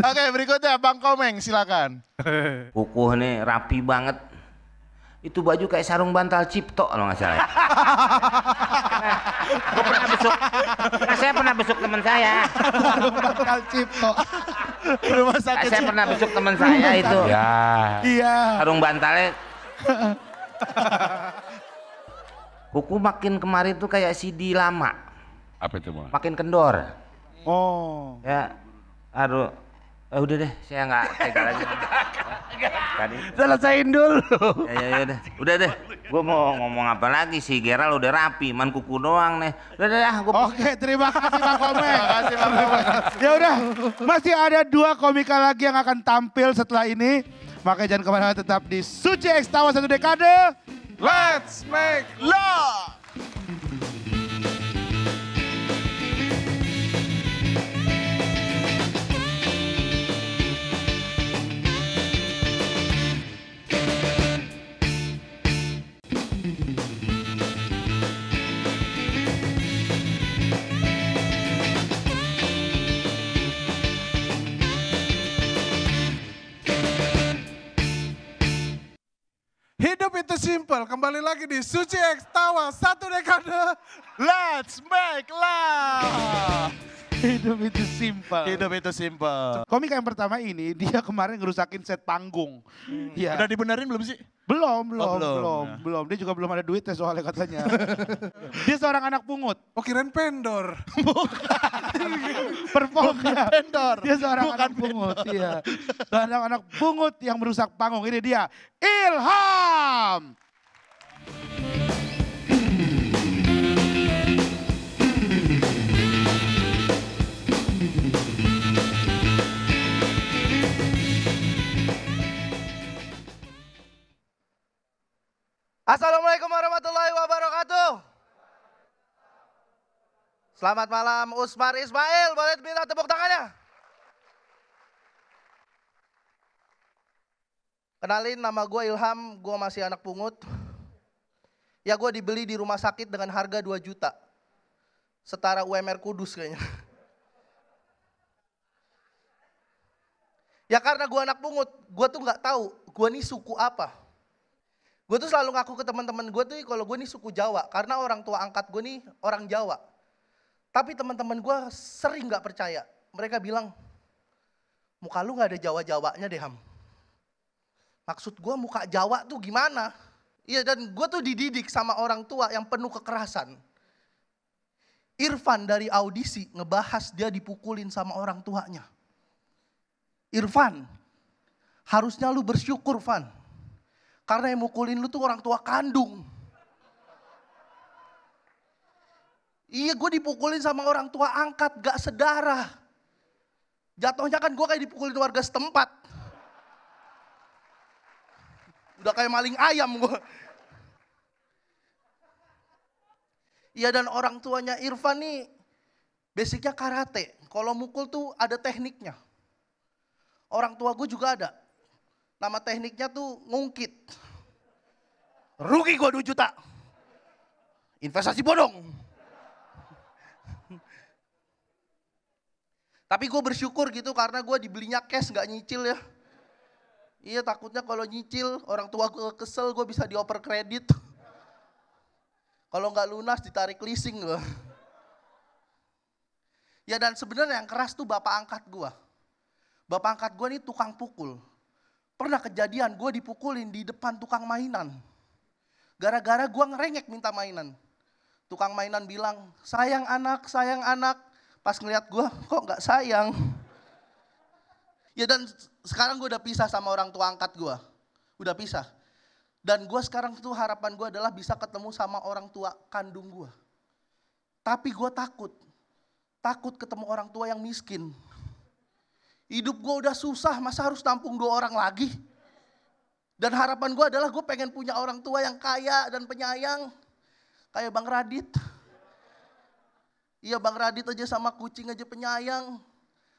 Oke berikutnya Bang Komeng silakan. Kukuh nih rapi banget itu baju kayak sarung bantal cipto kalau nggak salah. gue pernah besuk, nah, saya pernah besuk teman saya. Sarung bantal cipto. Rumah sakit. Nah, saya pernah besuk teman saya itu. Ya. Iya. Sarung bantalnya. Kuku makin kemarin tuh kayak CD lama. Apa itu bang? Makin kendor. Oh. Ya, aduh Oh, udah deh, saya nggak tega lagi. Tadi selesaiin dulu. Ya, ya, ya Udah deh. Gue mau ngomong apa lagi sih? Geral udah rapi, man kuku doang nih. Udah deh, ah, gua Oke, terima kasih Bang Komeng terima kasih Bang Komeng. Ya udah, masih ada dua komika lagi yang akan tampil setelah ini. Makanya jangan kemana-mana tetap di Suci Ekstawa satu dekade. Let's make love. simple. Kembali lagi di Suci X Tawa satu dekade. Let's make love. Hidup itu simpel, Hidup itu simple. Komika yang pertama ini dia kemarin ngerusakin set panggung. Hmm. Ya. Udah dibenerin belum sih? Belum, belum, oh, belum, belum, ya. belum. Dia juga belum ada duitnya soalnya katanya. dia seorang anak pungut. Oh kirain pendor. Perform Bukan pendor. Dia seorang Bukan anak pungut, iya. Seorang anak pungut yang merusak panggung. Ini dia, Ilham. Assalamualaikum warahmatullahi wabarakatuh. Selamat malam Usmar Ismail, boleh minta tepuk tangannya? Kenalin nama gue Ilham, gue masih anak pungut. Ya gue dibeli di rumah sakit dengan harga 2 juta. Setara UMR Kudus kayaknya. Ya karena gue anak pungut, gue tuh gak tahu gue nih suku apa. Gue tuh selalu ngaku ke teman-teman gue tuh kalau gue nih suku Jawa, karena orang tua angkat gue nih orang Jawa. Tapi teman-teman gue sering gak percaya. Mereka bilang, muka lu gak ada Jawa-Jawanya deh Ham. Maksud gue muka Jawa tuh gimana? Iya dan gue tuh dididik sama orang tua yang penuh kekerasan. Irfan dari audisi ngebahas dia dipukulin sama orang tuanya. Irfan, harusnya lu bersyukur Van. Karena yang mukulin lu tuh orang tua kandung. Iya gue dipukulin sama orang tua angkat, gak sedarah. Jatuhnya kan gue kayak dipukulin warga setempat. Udah kayak maling ayam gue. Iya dan orang tuanya Irfan nih basicnya karate. Kalau mukul tuh ada tekniknya. Orang tua gue juga ada. Nama tekniknya tuh ngungkit. Rugi gue 2 juta. Investasi bodong. Tapi gue bersyukur gitu karena gue dibelinya cash gak nyicil ya. Iya takutnya kalau nyicil orang tua gue kesel gue bisa dioper kredit. kalau nggak lunas ditarik leasing gue. Ya dan sebenarnya yang keras tuh bapak angkat gue. Bapak angkat gue ini tukang pukul. Pernah kejadian gue dipukulin di depan tukang mainan. Gara-gara gue ngerengek minta mainan. Tukang mainan bilang, sayang anak, sayang anak. Pas ngeliat gue, kok nggak sayang? Ya dan sekarang gue udah pisah sama orang tua angkat gue. Udah pisah. Dan gue sekarang tuh harapan gue adalah bisa ketemu sama orang tua kandung gue. Tapi gue takut. Takut ketemu orang tua yang miskin. Hidup gue udah susah, masa harus tampung dua orang lagi? Dan harapan gue adalah gue pengen punya orang tua yang kaya dan penyayang. Kayak Bang Radit. Iya Bang Radit aja sama kucing aja penyayang.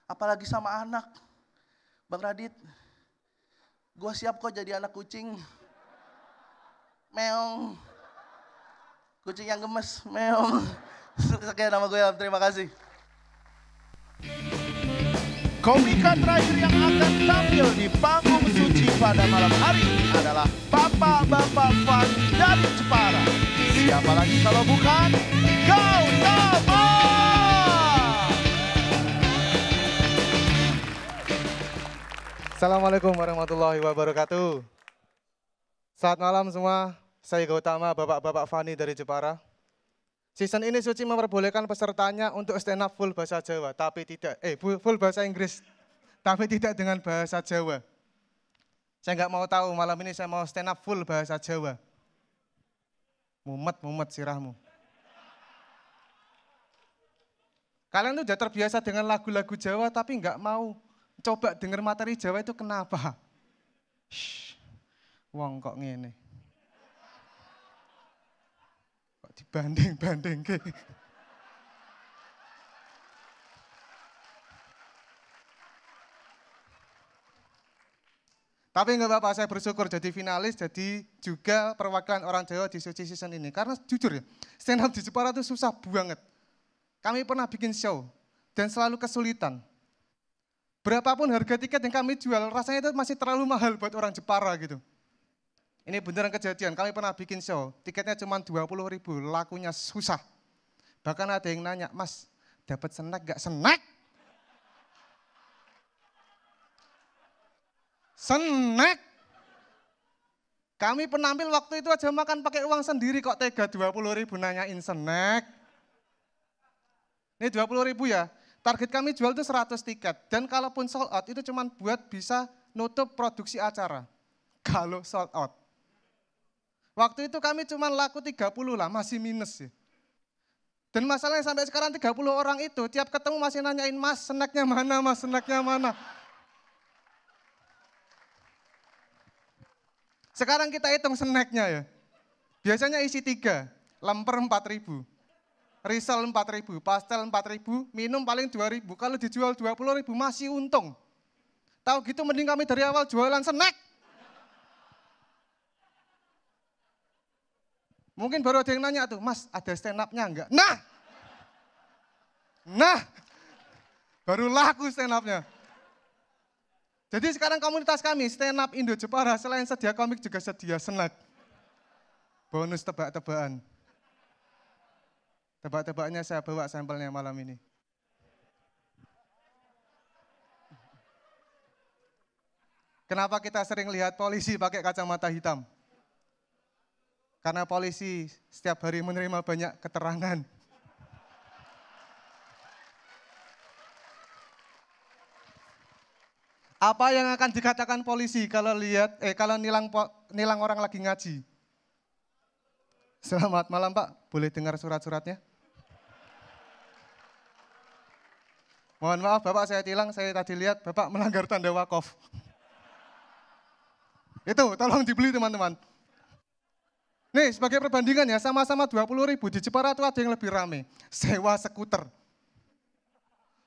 Apalagi sama anak. Bang Radit, gue siap kok jadi anak kucing. Meong. Kucing yang gemes, meong. Sekian nama gue, terima kasih. Komika terakhir yang akan tampil di panggung suci pada malam hari adalah Papa, bapak Fan dari Jepara. Siapa lagi kalau bukan Gautama! Assalamualaikum warahmatullahi wabarakatuh. Saat malam semua, saya Gautama, Bapak-Bapak Fani dari Jepara. Season ini Suci memperbolehkan pesertanya untuk stand up full bahasa Jawa, tapi tidak, eh full bahasa Inggris, tapi tidak dengan bahasa Jawa. Saya nggak mau tahu, malam ini saya mau stand up full bahasa Jawa. Mumet, mumet sirahmu. Kalian tuh udah terbiasa dengan lagu-lagu Jawa, tapi nggak mau coba dengar materi Jawa itu kenapa? Shh, wong kok ngene. Kok dibanding-banding ke. Tapi nggak apa-apa, saya bersyukur jadi finalis, jadi juga perwakilan orang Jawa di Suci Season ini. Karena jujur ya, stand up di Jepara itu susah banget. Kami pernah bikin show dan selalu kesulitan. Berapapun harga tiket yang kami jual, rasanya itu masih terlalu mahal buat orang Jepara gitu. Ini beneran kejadian, kami pernah bikin show, tiketnya cuma 20 ribu, lakunya susah. Bahkan ada yang nanya, mas dapat snack gak? Snack? Snack? Kami penampil waktu itu aja makan pakai uang sendiri kok tega 20 ribu nanyain snack. Ini 20 ribu ya, Target kami jual itu 100 tiket. Dan kalaupun sold out itu cuma buat bisa nutup produksi acara. Kalau sold out. Waktu itu kami cuma laku 30 lah, masih minus sih. Dan masalahnya sampai sekarang 30 orang itu, tiap ketemu masih nanyain, mas seneknya mana, mas seneknya mana. Sekarang kita hitung seneknya ya. Biasanya isi tiga, lemper 4000 risol 4000, pastel 4000, minum paling 2000. Kalau dijual 20000 masih untung. Tahu gitu mending kami dari awal jualan snack. Mungkin baru ada yang nanya tuh, Mas ada stand up-nya enggak? Nah! Nah! Baru laku stand up-nya. Jadi sekarang komunitas kami, stand up Indo Jepara, selain sedia komik juga sedia snack. Bonus tebak-tebakan. Tebak-tebaknya saya bawa sampelnya malam ini. Kenapa kita sering lihat polisi pakai kacamata hitam? Karena polisi setiap hari menerima banyak keterangan. Apa yang akan dikatakan polisi kalau lihat eh kalau nilang nilang orang lagi ngaji? Selamat malam, Pak. Boleh dengar surat-suratnya? Mohon maaf Bapak saya tilang, saya tadi lihat Bapak melanggar tanda wakof. Itu tolong dibeli teman-teman. Nih sebagai perbandingan ya, sama-sama 20 ribu di Jepara itu ada yang lebih rame. Sewa skuter.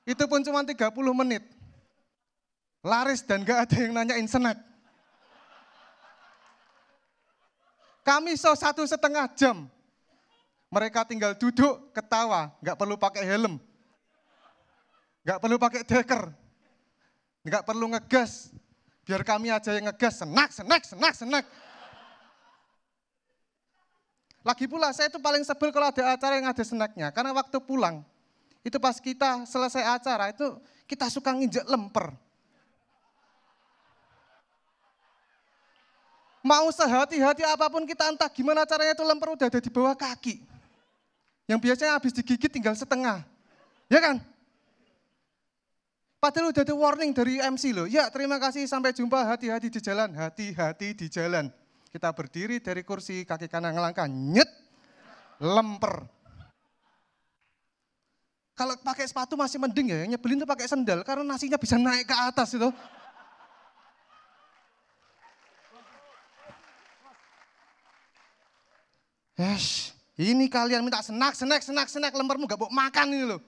Itu pun cuma 30 menit. Laris dan gak ada yang nanyain senet Kami so satu setengah jam. Mereka tinggal duduk, ketawa, gak perlu pakai helm Enggak perlu pakai deker. Enggak perlu ngegas. Biar kami aja yang ngegas, senak, senak, senak, senak. Lagi pula saya itu paling sebel kalau ada acara yang ada senaknya. Karena waktu pulang, itu pas kita selesai acara itu kita suka nginjek lemper. Mau sehati-hati apapun kita entah gimana caranya itu lemper udah ada di bawah kaki. Yang biasanya habis digigit tinggal setengah. Ya kan? Padahal udah ada warning dari MC loh. Ya, terima kasih. Sampai jumpa. Hati-hati di jalan. Hati-hati di jalan. Kita berdiri dari kursi kaki kanan ngelangkah. Nyet. Lemper. Kalau pakai sepatu masih mending ya. Nyebelin tuh pakai sendal karena nasinya bisa naik ke atas itu. Yes. Ini kalian minta senak, senak, senak, senak. Lempermu gak mau makan ini loh.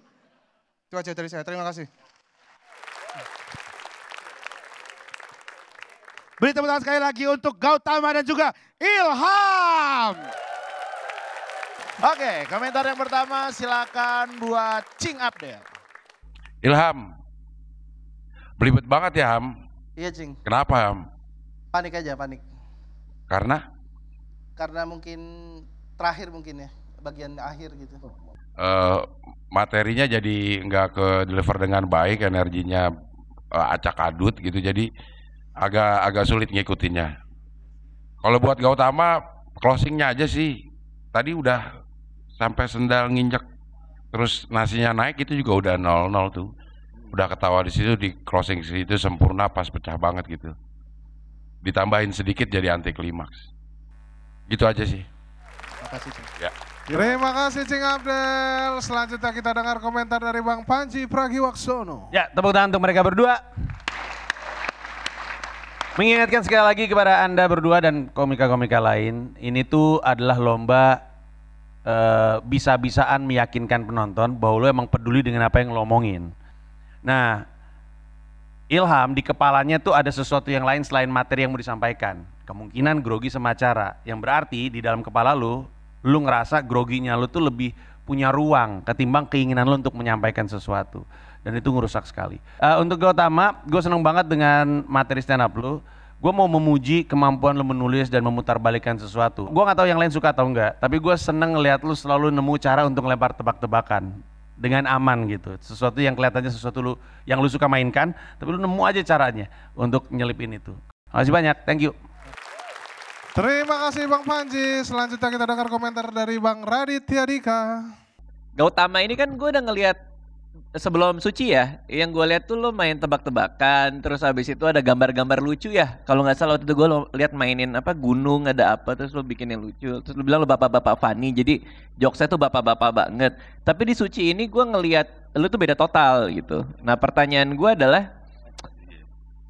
Itu aja dari saya. Terima kasih. Beri tepuk tangan sekali lagi untuk Gautama dan juga Ilham. Oke, komentar yang pertama silakan buat Cing Abdel. Ilham, belibet banget ya Ham. Iya Cing. Kenapa Ham? Panik aja, panik. Karena? Karena mungkin terakhir mungkin ya, bagian akhir gitu. Uh, materinya jadi nggak ke deliver dengan baik, energinya uh, acak adut gitu, jadi agak agak sulit ngikutinnya. Kalau buat Gautama closingnya aja sih. Tadi udah sampai sendal nginjek terus nasinya naik itu juga udah nol nol tuh. Udah ketawa di situ di closing situ sempurna pas pecah banget gitu. Ditambahin sedikit jadi anti klimaks. Gitu aja sih. Terima kasih. Ya. Terima kasih Cing Abdel. Selanjutnya kita dengar komentar dari Bang Panji Pragiwaksono. Ya, tepuk tangan untuk mereka berdua. Mengingatkan sekali lagi kepada Anda berdua dan komika-komika lain, ini tuh adalah lomba uh, bisa-bisaan meyakinkan penonton bahwa lo emang peduli dengan apa yang lo omongin. Nah, Ilham di kepalanya tuh ada sesuatu yang lain selain materi yang mau disampaikan. Kemungkinan grogi semacara, yang berarti di dalam kepala lo, lo ngerasa groginya lo tuh lebih punya ruang ketimbang keinginan lo untuk menyampaikan sesuatu dan itu ngerusak sekali. Uh, untuk Gautama, gue seneng banget dengan materi stand up lu. Gue mau memuji kemampuan lu menulis dan memutarbalikkan sesuatu. Gue gak tahu yang lain suka atau enggak, tapi gue seneng ngeliat lu selalu nemu cara untuk lempar tebak-tebakan dengan aman gitu. Sesuatu yang kelihatannya sesuatu lu yang lu suka mainkan, tapi lu nemu aja caranya untuk nyelipin itu. Makasih banyak, thank you. Terima kasih Bang Panji. Selanjutnya kita dengar komentar dari Bang Raditya Dika. Gautama ini kan gue udah ngelihat sebelum suci ya, yang gue lihat tuh lo main tebak-tebakan, terus habis itu ada gambar-gambar lucu ya. Kalau nggak salah waktu itu gue lihat mainin apa gunung ada apa, terus lo bikin yang lucu. Terus lo bilang lo bapak-bapak Fani, jadi saya tuh bapak-bapak banget. Tapi di suci ini gue ngelihat lo tuh beda total gitu. Nah pertanyaan gue adalah,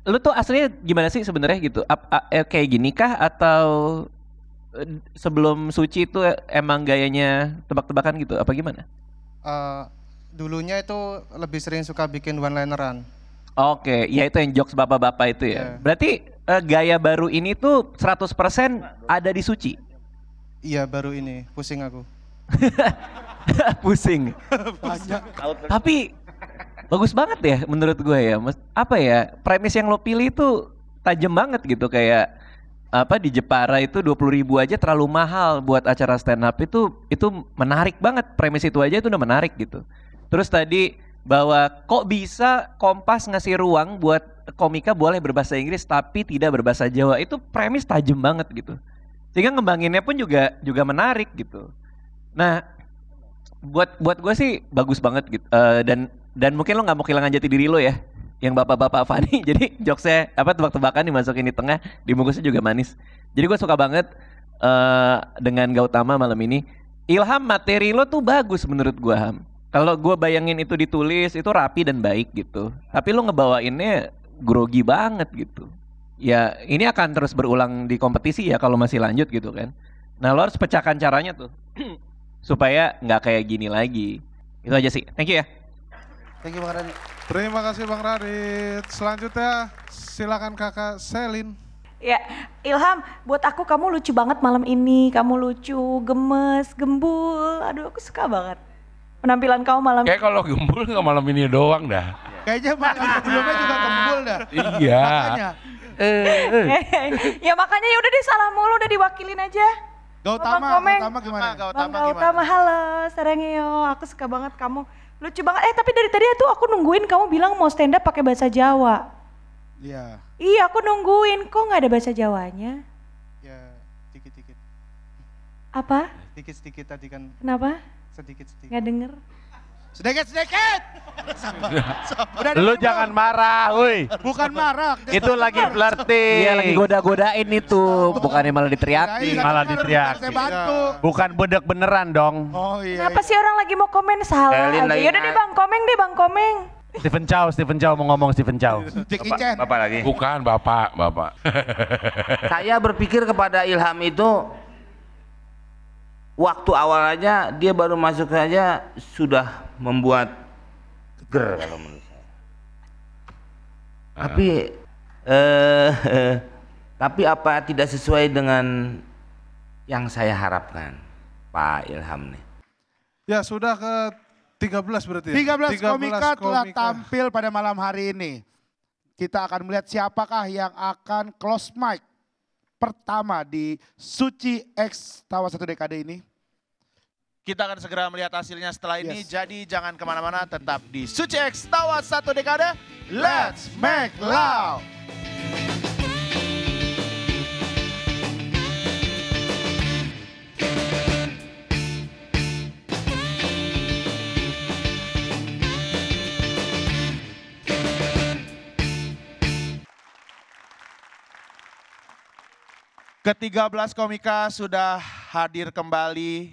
lo tuh aslinya gimana sih sebenarnya gitu? -a -a e, kayak gini kah atau e, sebelum suci itu emang gayanya tebak-tebakan gitu? Apa gimana? Uh dulunya itu lebih sering suka bikin one lineran. Oke, okay. ya itu yang jokes bapak-bapak itu ya. Yeah. Berarti uh, gaya baru ini tuh 100% ada di Suci. Iya, baru ini. Pusing aku. Pusing. Pusing. Tapi bagus banget ya menurut gue ya. Apa ya? Premis yang lo pilih itu tajam banget gitu kayak apa di Jepara itu dua puluh ribu aja terlalu mahal buat acara stand up itu itu menarik banget premis itu aja itu udah menarik gitu Terus tadi bahwa kok bisa Kompas ngasih ruang buat komika boleh berbahasa Inggris tapi tidak berbahasa Jawa itu premis tajam banget gitu. Sehingga ngembanginnya pun juga juga menarik gitu. Nah, buat buat gue sih bagus banget gitu uh, dan dan mungkin lo nggak mau kehilangan jati diri lo ya yang bapak-bapak Fani jadi jokesnya apa tebak-tebakan dimasukin di tengah dibungkusnya juga manis jadi gue suka banget uh, dengan Gautama malam ini Ilham materi lo tuh bagus menurut gue Ham kalau gue bayangin itu ditulis itu rapi dan baik gitu. Tapi lu ngebawainnya grogi banget gitu. Ya ini akan terus berulang di kompetisi ya kalau masih lanjut gitu kan. Nah lo harus pecahkan caranya tuh. supaya nggak kayak gini lagi. Itu aja sih. Thank you ya. Thank you Bang Radit. Terima kasih Bang Radit. Selanjutnya silakan kakak Selin. Ya, Ilham, buat aku kamu lucu banget malam ini. Kamu lucu, gemes, gembul. Aduh, aku suka banget penampilan kau malam Kayak kalau gembul nggak malam ini doang dah. Kayaknya malam sebelumnya juga gembul dah. Iya. Makanya. Eh, eh. ya makanya ya udah deh salah mulu udah diwakilin aja. Gautama, Gautama gimana? Gautama, Bang Gautama, halo, Serengio, aku suka banget kamu. Lucu banget, eh tapi dari tadi tuh aku nungguin kamu bilang mau stand up pakai bahasa Jawa. Iya. Iya, aku nungguin, kok nggak ada bahasa Jawanya? Ya, dikit-dikit. Apa? Dikit-dikit tadi kan. Kenapa? Sedikit-sedikit. Nggak denger. Sedikit-sedikit. Lu jangan marah, woi. Bukan marah. Itu lagi flirting. Iya lagi goda-godain itu, bukannya malah iya, diteriaki. Iya, malah diteriaki. Iya. Bukan bedek beneran dong. Oh iya. Kenapa sih orang lagi mau komen salah? lagi Yaudah deh Bang Komeng deh Bang Komeng. Stephen Chow, Stephen Chow mau ngomong Stephen Chow. Bapak, bapak lagi. Bukan bapak, bapak. Saya berpikir kepada Ilham itu waktu awal aja dia baru masuk saja sudah membuat ger kalau menurut saya. Uh. Tapi eh, tapi apa tidak sesuai dengan yang saya harapkan, Pak Ilham nih? Ya sudah ke 13 berarti. Ya? 13, 13 komika, komika telah tampil pada malam hari ini. Kita akan melihat siapakah yang akan close mic pertama di Suci X Tawa satu dekade ini? Kita akan segera melihat hasilnya setelah ini. Yes. Jadi jangan kemana-mana, tetap di Suci X Tawa satu dekade Let's make love! Ketiga belas komika sudah hadir kembali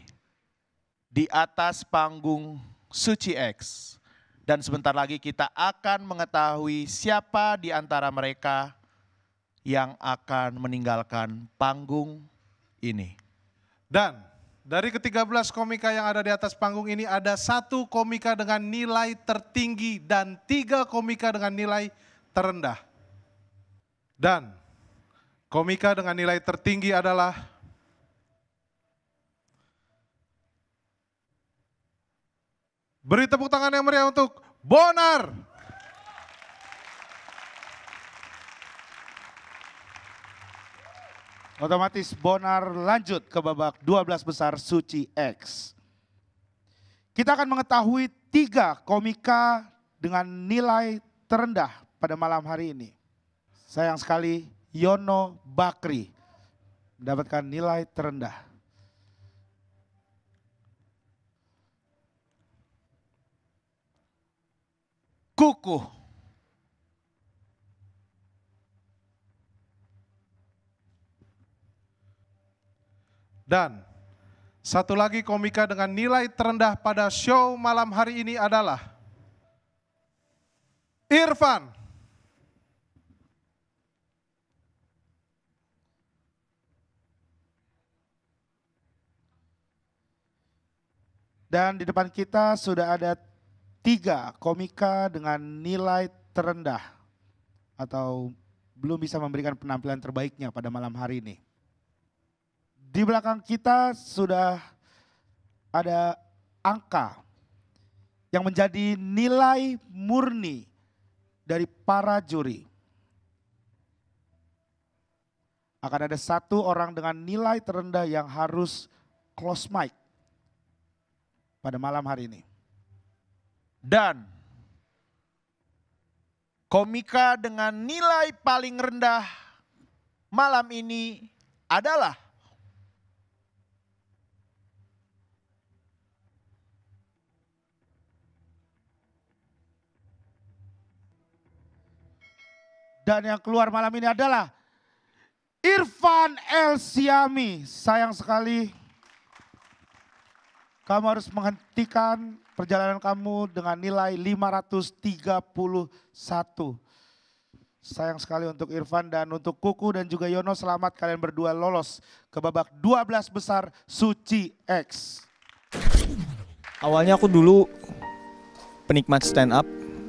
di atas panggung Suci X. Dan sebentar lagi kita akan mengetahui siapa di antara mereka yang akan meninggalkan panggung ini. Dan dari ketiga belas komika yang ada di atas panggung ini ada satu komika dengan nilai tertinggi dan tiga komika dengan nilai terendah. Dan Komika dengan nilai tertinggi adalah Beri tepuk tangan yang meriah untuk Bonar. Otomatis Bonar lanjut ke babak 12 besar Suci X. Kita akan mengetahui tiga komika dengan nilai terendah pada malam hari ini. Sayang sekali Yono Bakri mendapatkan nilai terendah. Kuku. Dan satu lagi komika dengan nilai terendah pada show malam hari ini adalah Irfan. Dan di depan kita sudah ada tiga komika dengan nilai terendah atau belum bisa memberikan penampilan terbaiknya pada malam hari ini. Di belakang kita sudah ada angka yang menjadi nilai murni dari para juri. Akan ada satu orang dengan nilai terendah yang harus close mic pada malam hari ini. Dan komika dengan nilai paling rendah malam ini adalah dan yang keluar malam ini adalah Irfan El Siami. Sayang sekali kamu harus menghentikan perjalanan kamu dengan nilai 531. Sayang sekali untuk Irfan dan untuk Kuku dan juga Yono selamat kalian berdua lolos ke babak 12 besar Suci X. Awalnya aku dulu penikmat stand up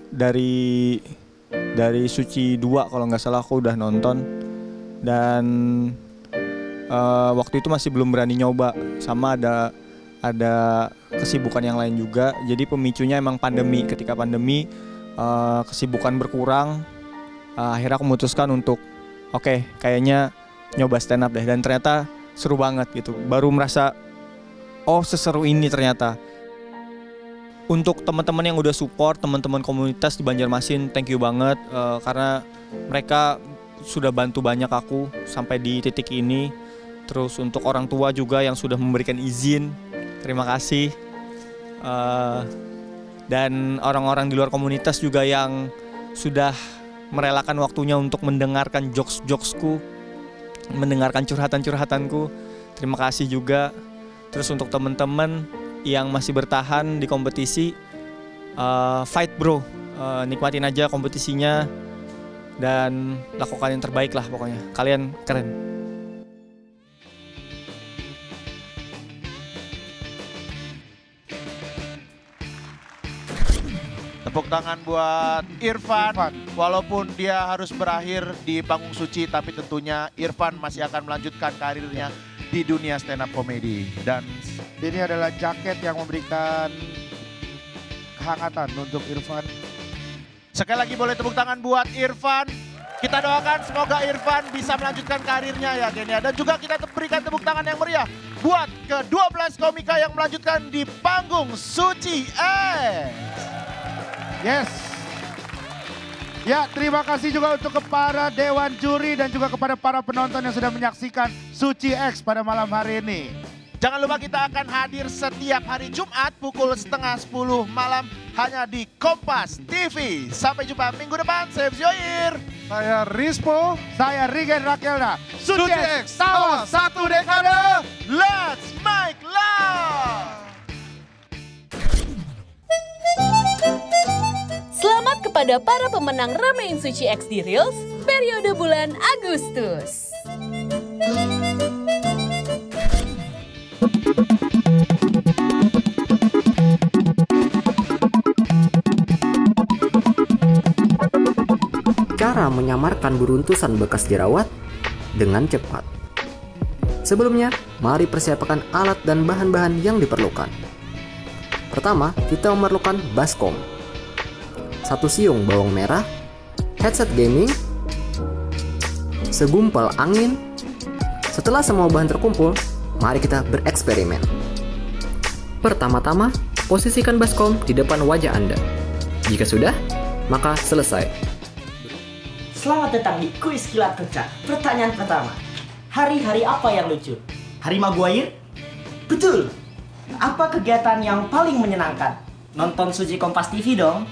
dari dari Suci 2 kalau nggak salah aku udah nonton dan uh, waktu itu masih belum berani nyoba sama ada ada kesibukan yang lain juga. Jadi pemicunya emang pandemi. Ketika pandemi eh, kesibukan berkurang, eh, akhirnya aku memutuskan untuk oke okay, kayaknya nyoba stand up deh. Dan ternyata seru banget gitu. Baru merasa oh seseru ini ternyata. Untuk teman-teman yang udah support, teman-teman komunitas di Banjarmasin, thank you banget uh, karena mereka sudah bantu banyak aku sampai di titik ini. Terus untuk orang tua juga yang sudah memberikan izin terima kasih uh, dan orang-orang di luar komunitas juga yang sudah merelakan waktunya untuk mendengarkan jokes-jokesku, mendengarkan curhatan-curhatanku. Terima kasih juga. Terus untuk teman-teman yang masih bertahan di kompetisi, uh, fight bro, uh, nikmatin aja kompetisinya dan lakukan yang terbaik lah pokoknya. Kalian keren. Tepuk tangan buat Irfan. Irfan. Walaupun dia harus berakhir di panggung suci, tapi tentunya Irfan masih akan melanjutkan karirnya di dunia stand up comedy. Dan ini adalah jaket yang memberikan kehangatan untuk Irfan. Sekali lagi boleh tepuk tangan buat Irfan. Kita doakan semoga Irfan bisa melanjutkan karirnya ya Genia. Dan juga kita berikan tepuk tangan yang meriah buat ke-12 komika yang melanjutkan di panggung Suci Eh! Yes. Ya, terima kasih juga untuk kepada Dewan Juri dan juga kepada para penonton yang sudah menyaksikan Suci X pada malam hari ini. Jangan lupa kita akan hadir setiap hari Jumat pukul setengah 10 malam hanya di Kompas TV. Sampai jumpa minggu depan. Saya Fzioir. Saya Rispo. Saya Rigen Suci X. Tawa satu dekade. Let's make love. Selamat kepada para pemenang Ramein Suci X di Reels periode bulan Agustus. Cara menyamarkan beruntusan bekas jerawat dengan cepat. Sebelumnya, mari persiapkan alat dan bahan-bahan yang diperlukan. Pertama, kita memerlukan baskom satu siung bawang merah, headset gaming, segumpal angin. Setelah semua bahan terkumpul, mari kita bereksperimen. Pertama-tama, posisikan baskom di depan wajah Anda. Jika sudah, maka selesai. Selamat datang di kuis kilat kerja. Pertanyaan pertama, hari-hari apa yang lucu? Hari Maguire? Betul! Apa kegiatan yang paling menyenangkan? Nonton Suji Kompas TV dong!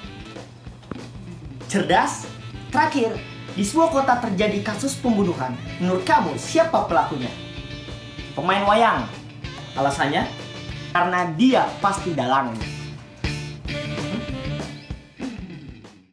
cerdas. Terakhir, di sebuah kota terjadi kasus pembunuhan. Menurut kamu siapa pelakunya? Pemain wayang. Alasannya karena dia pasti dalang.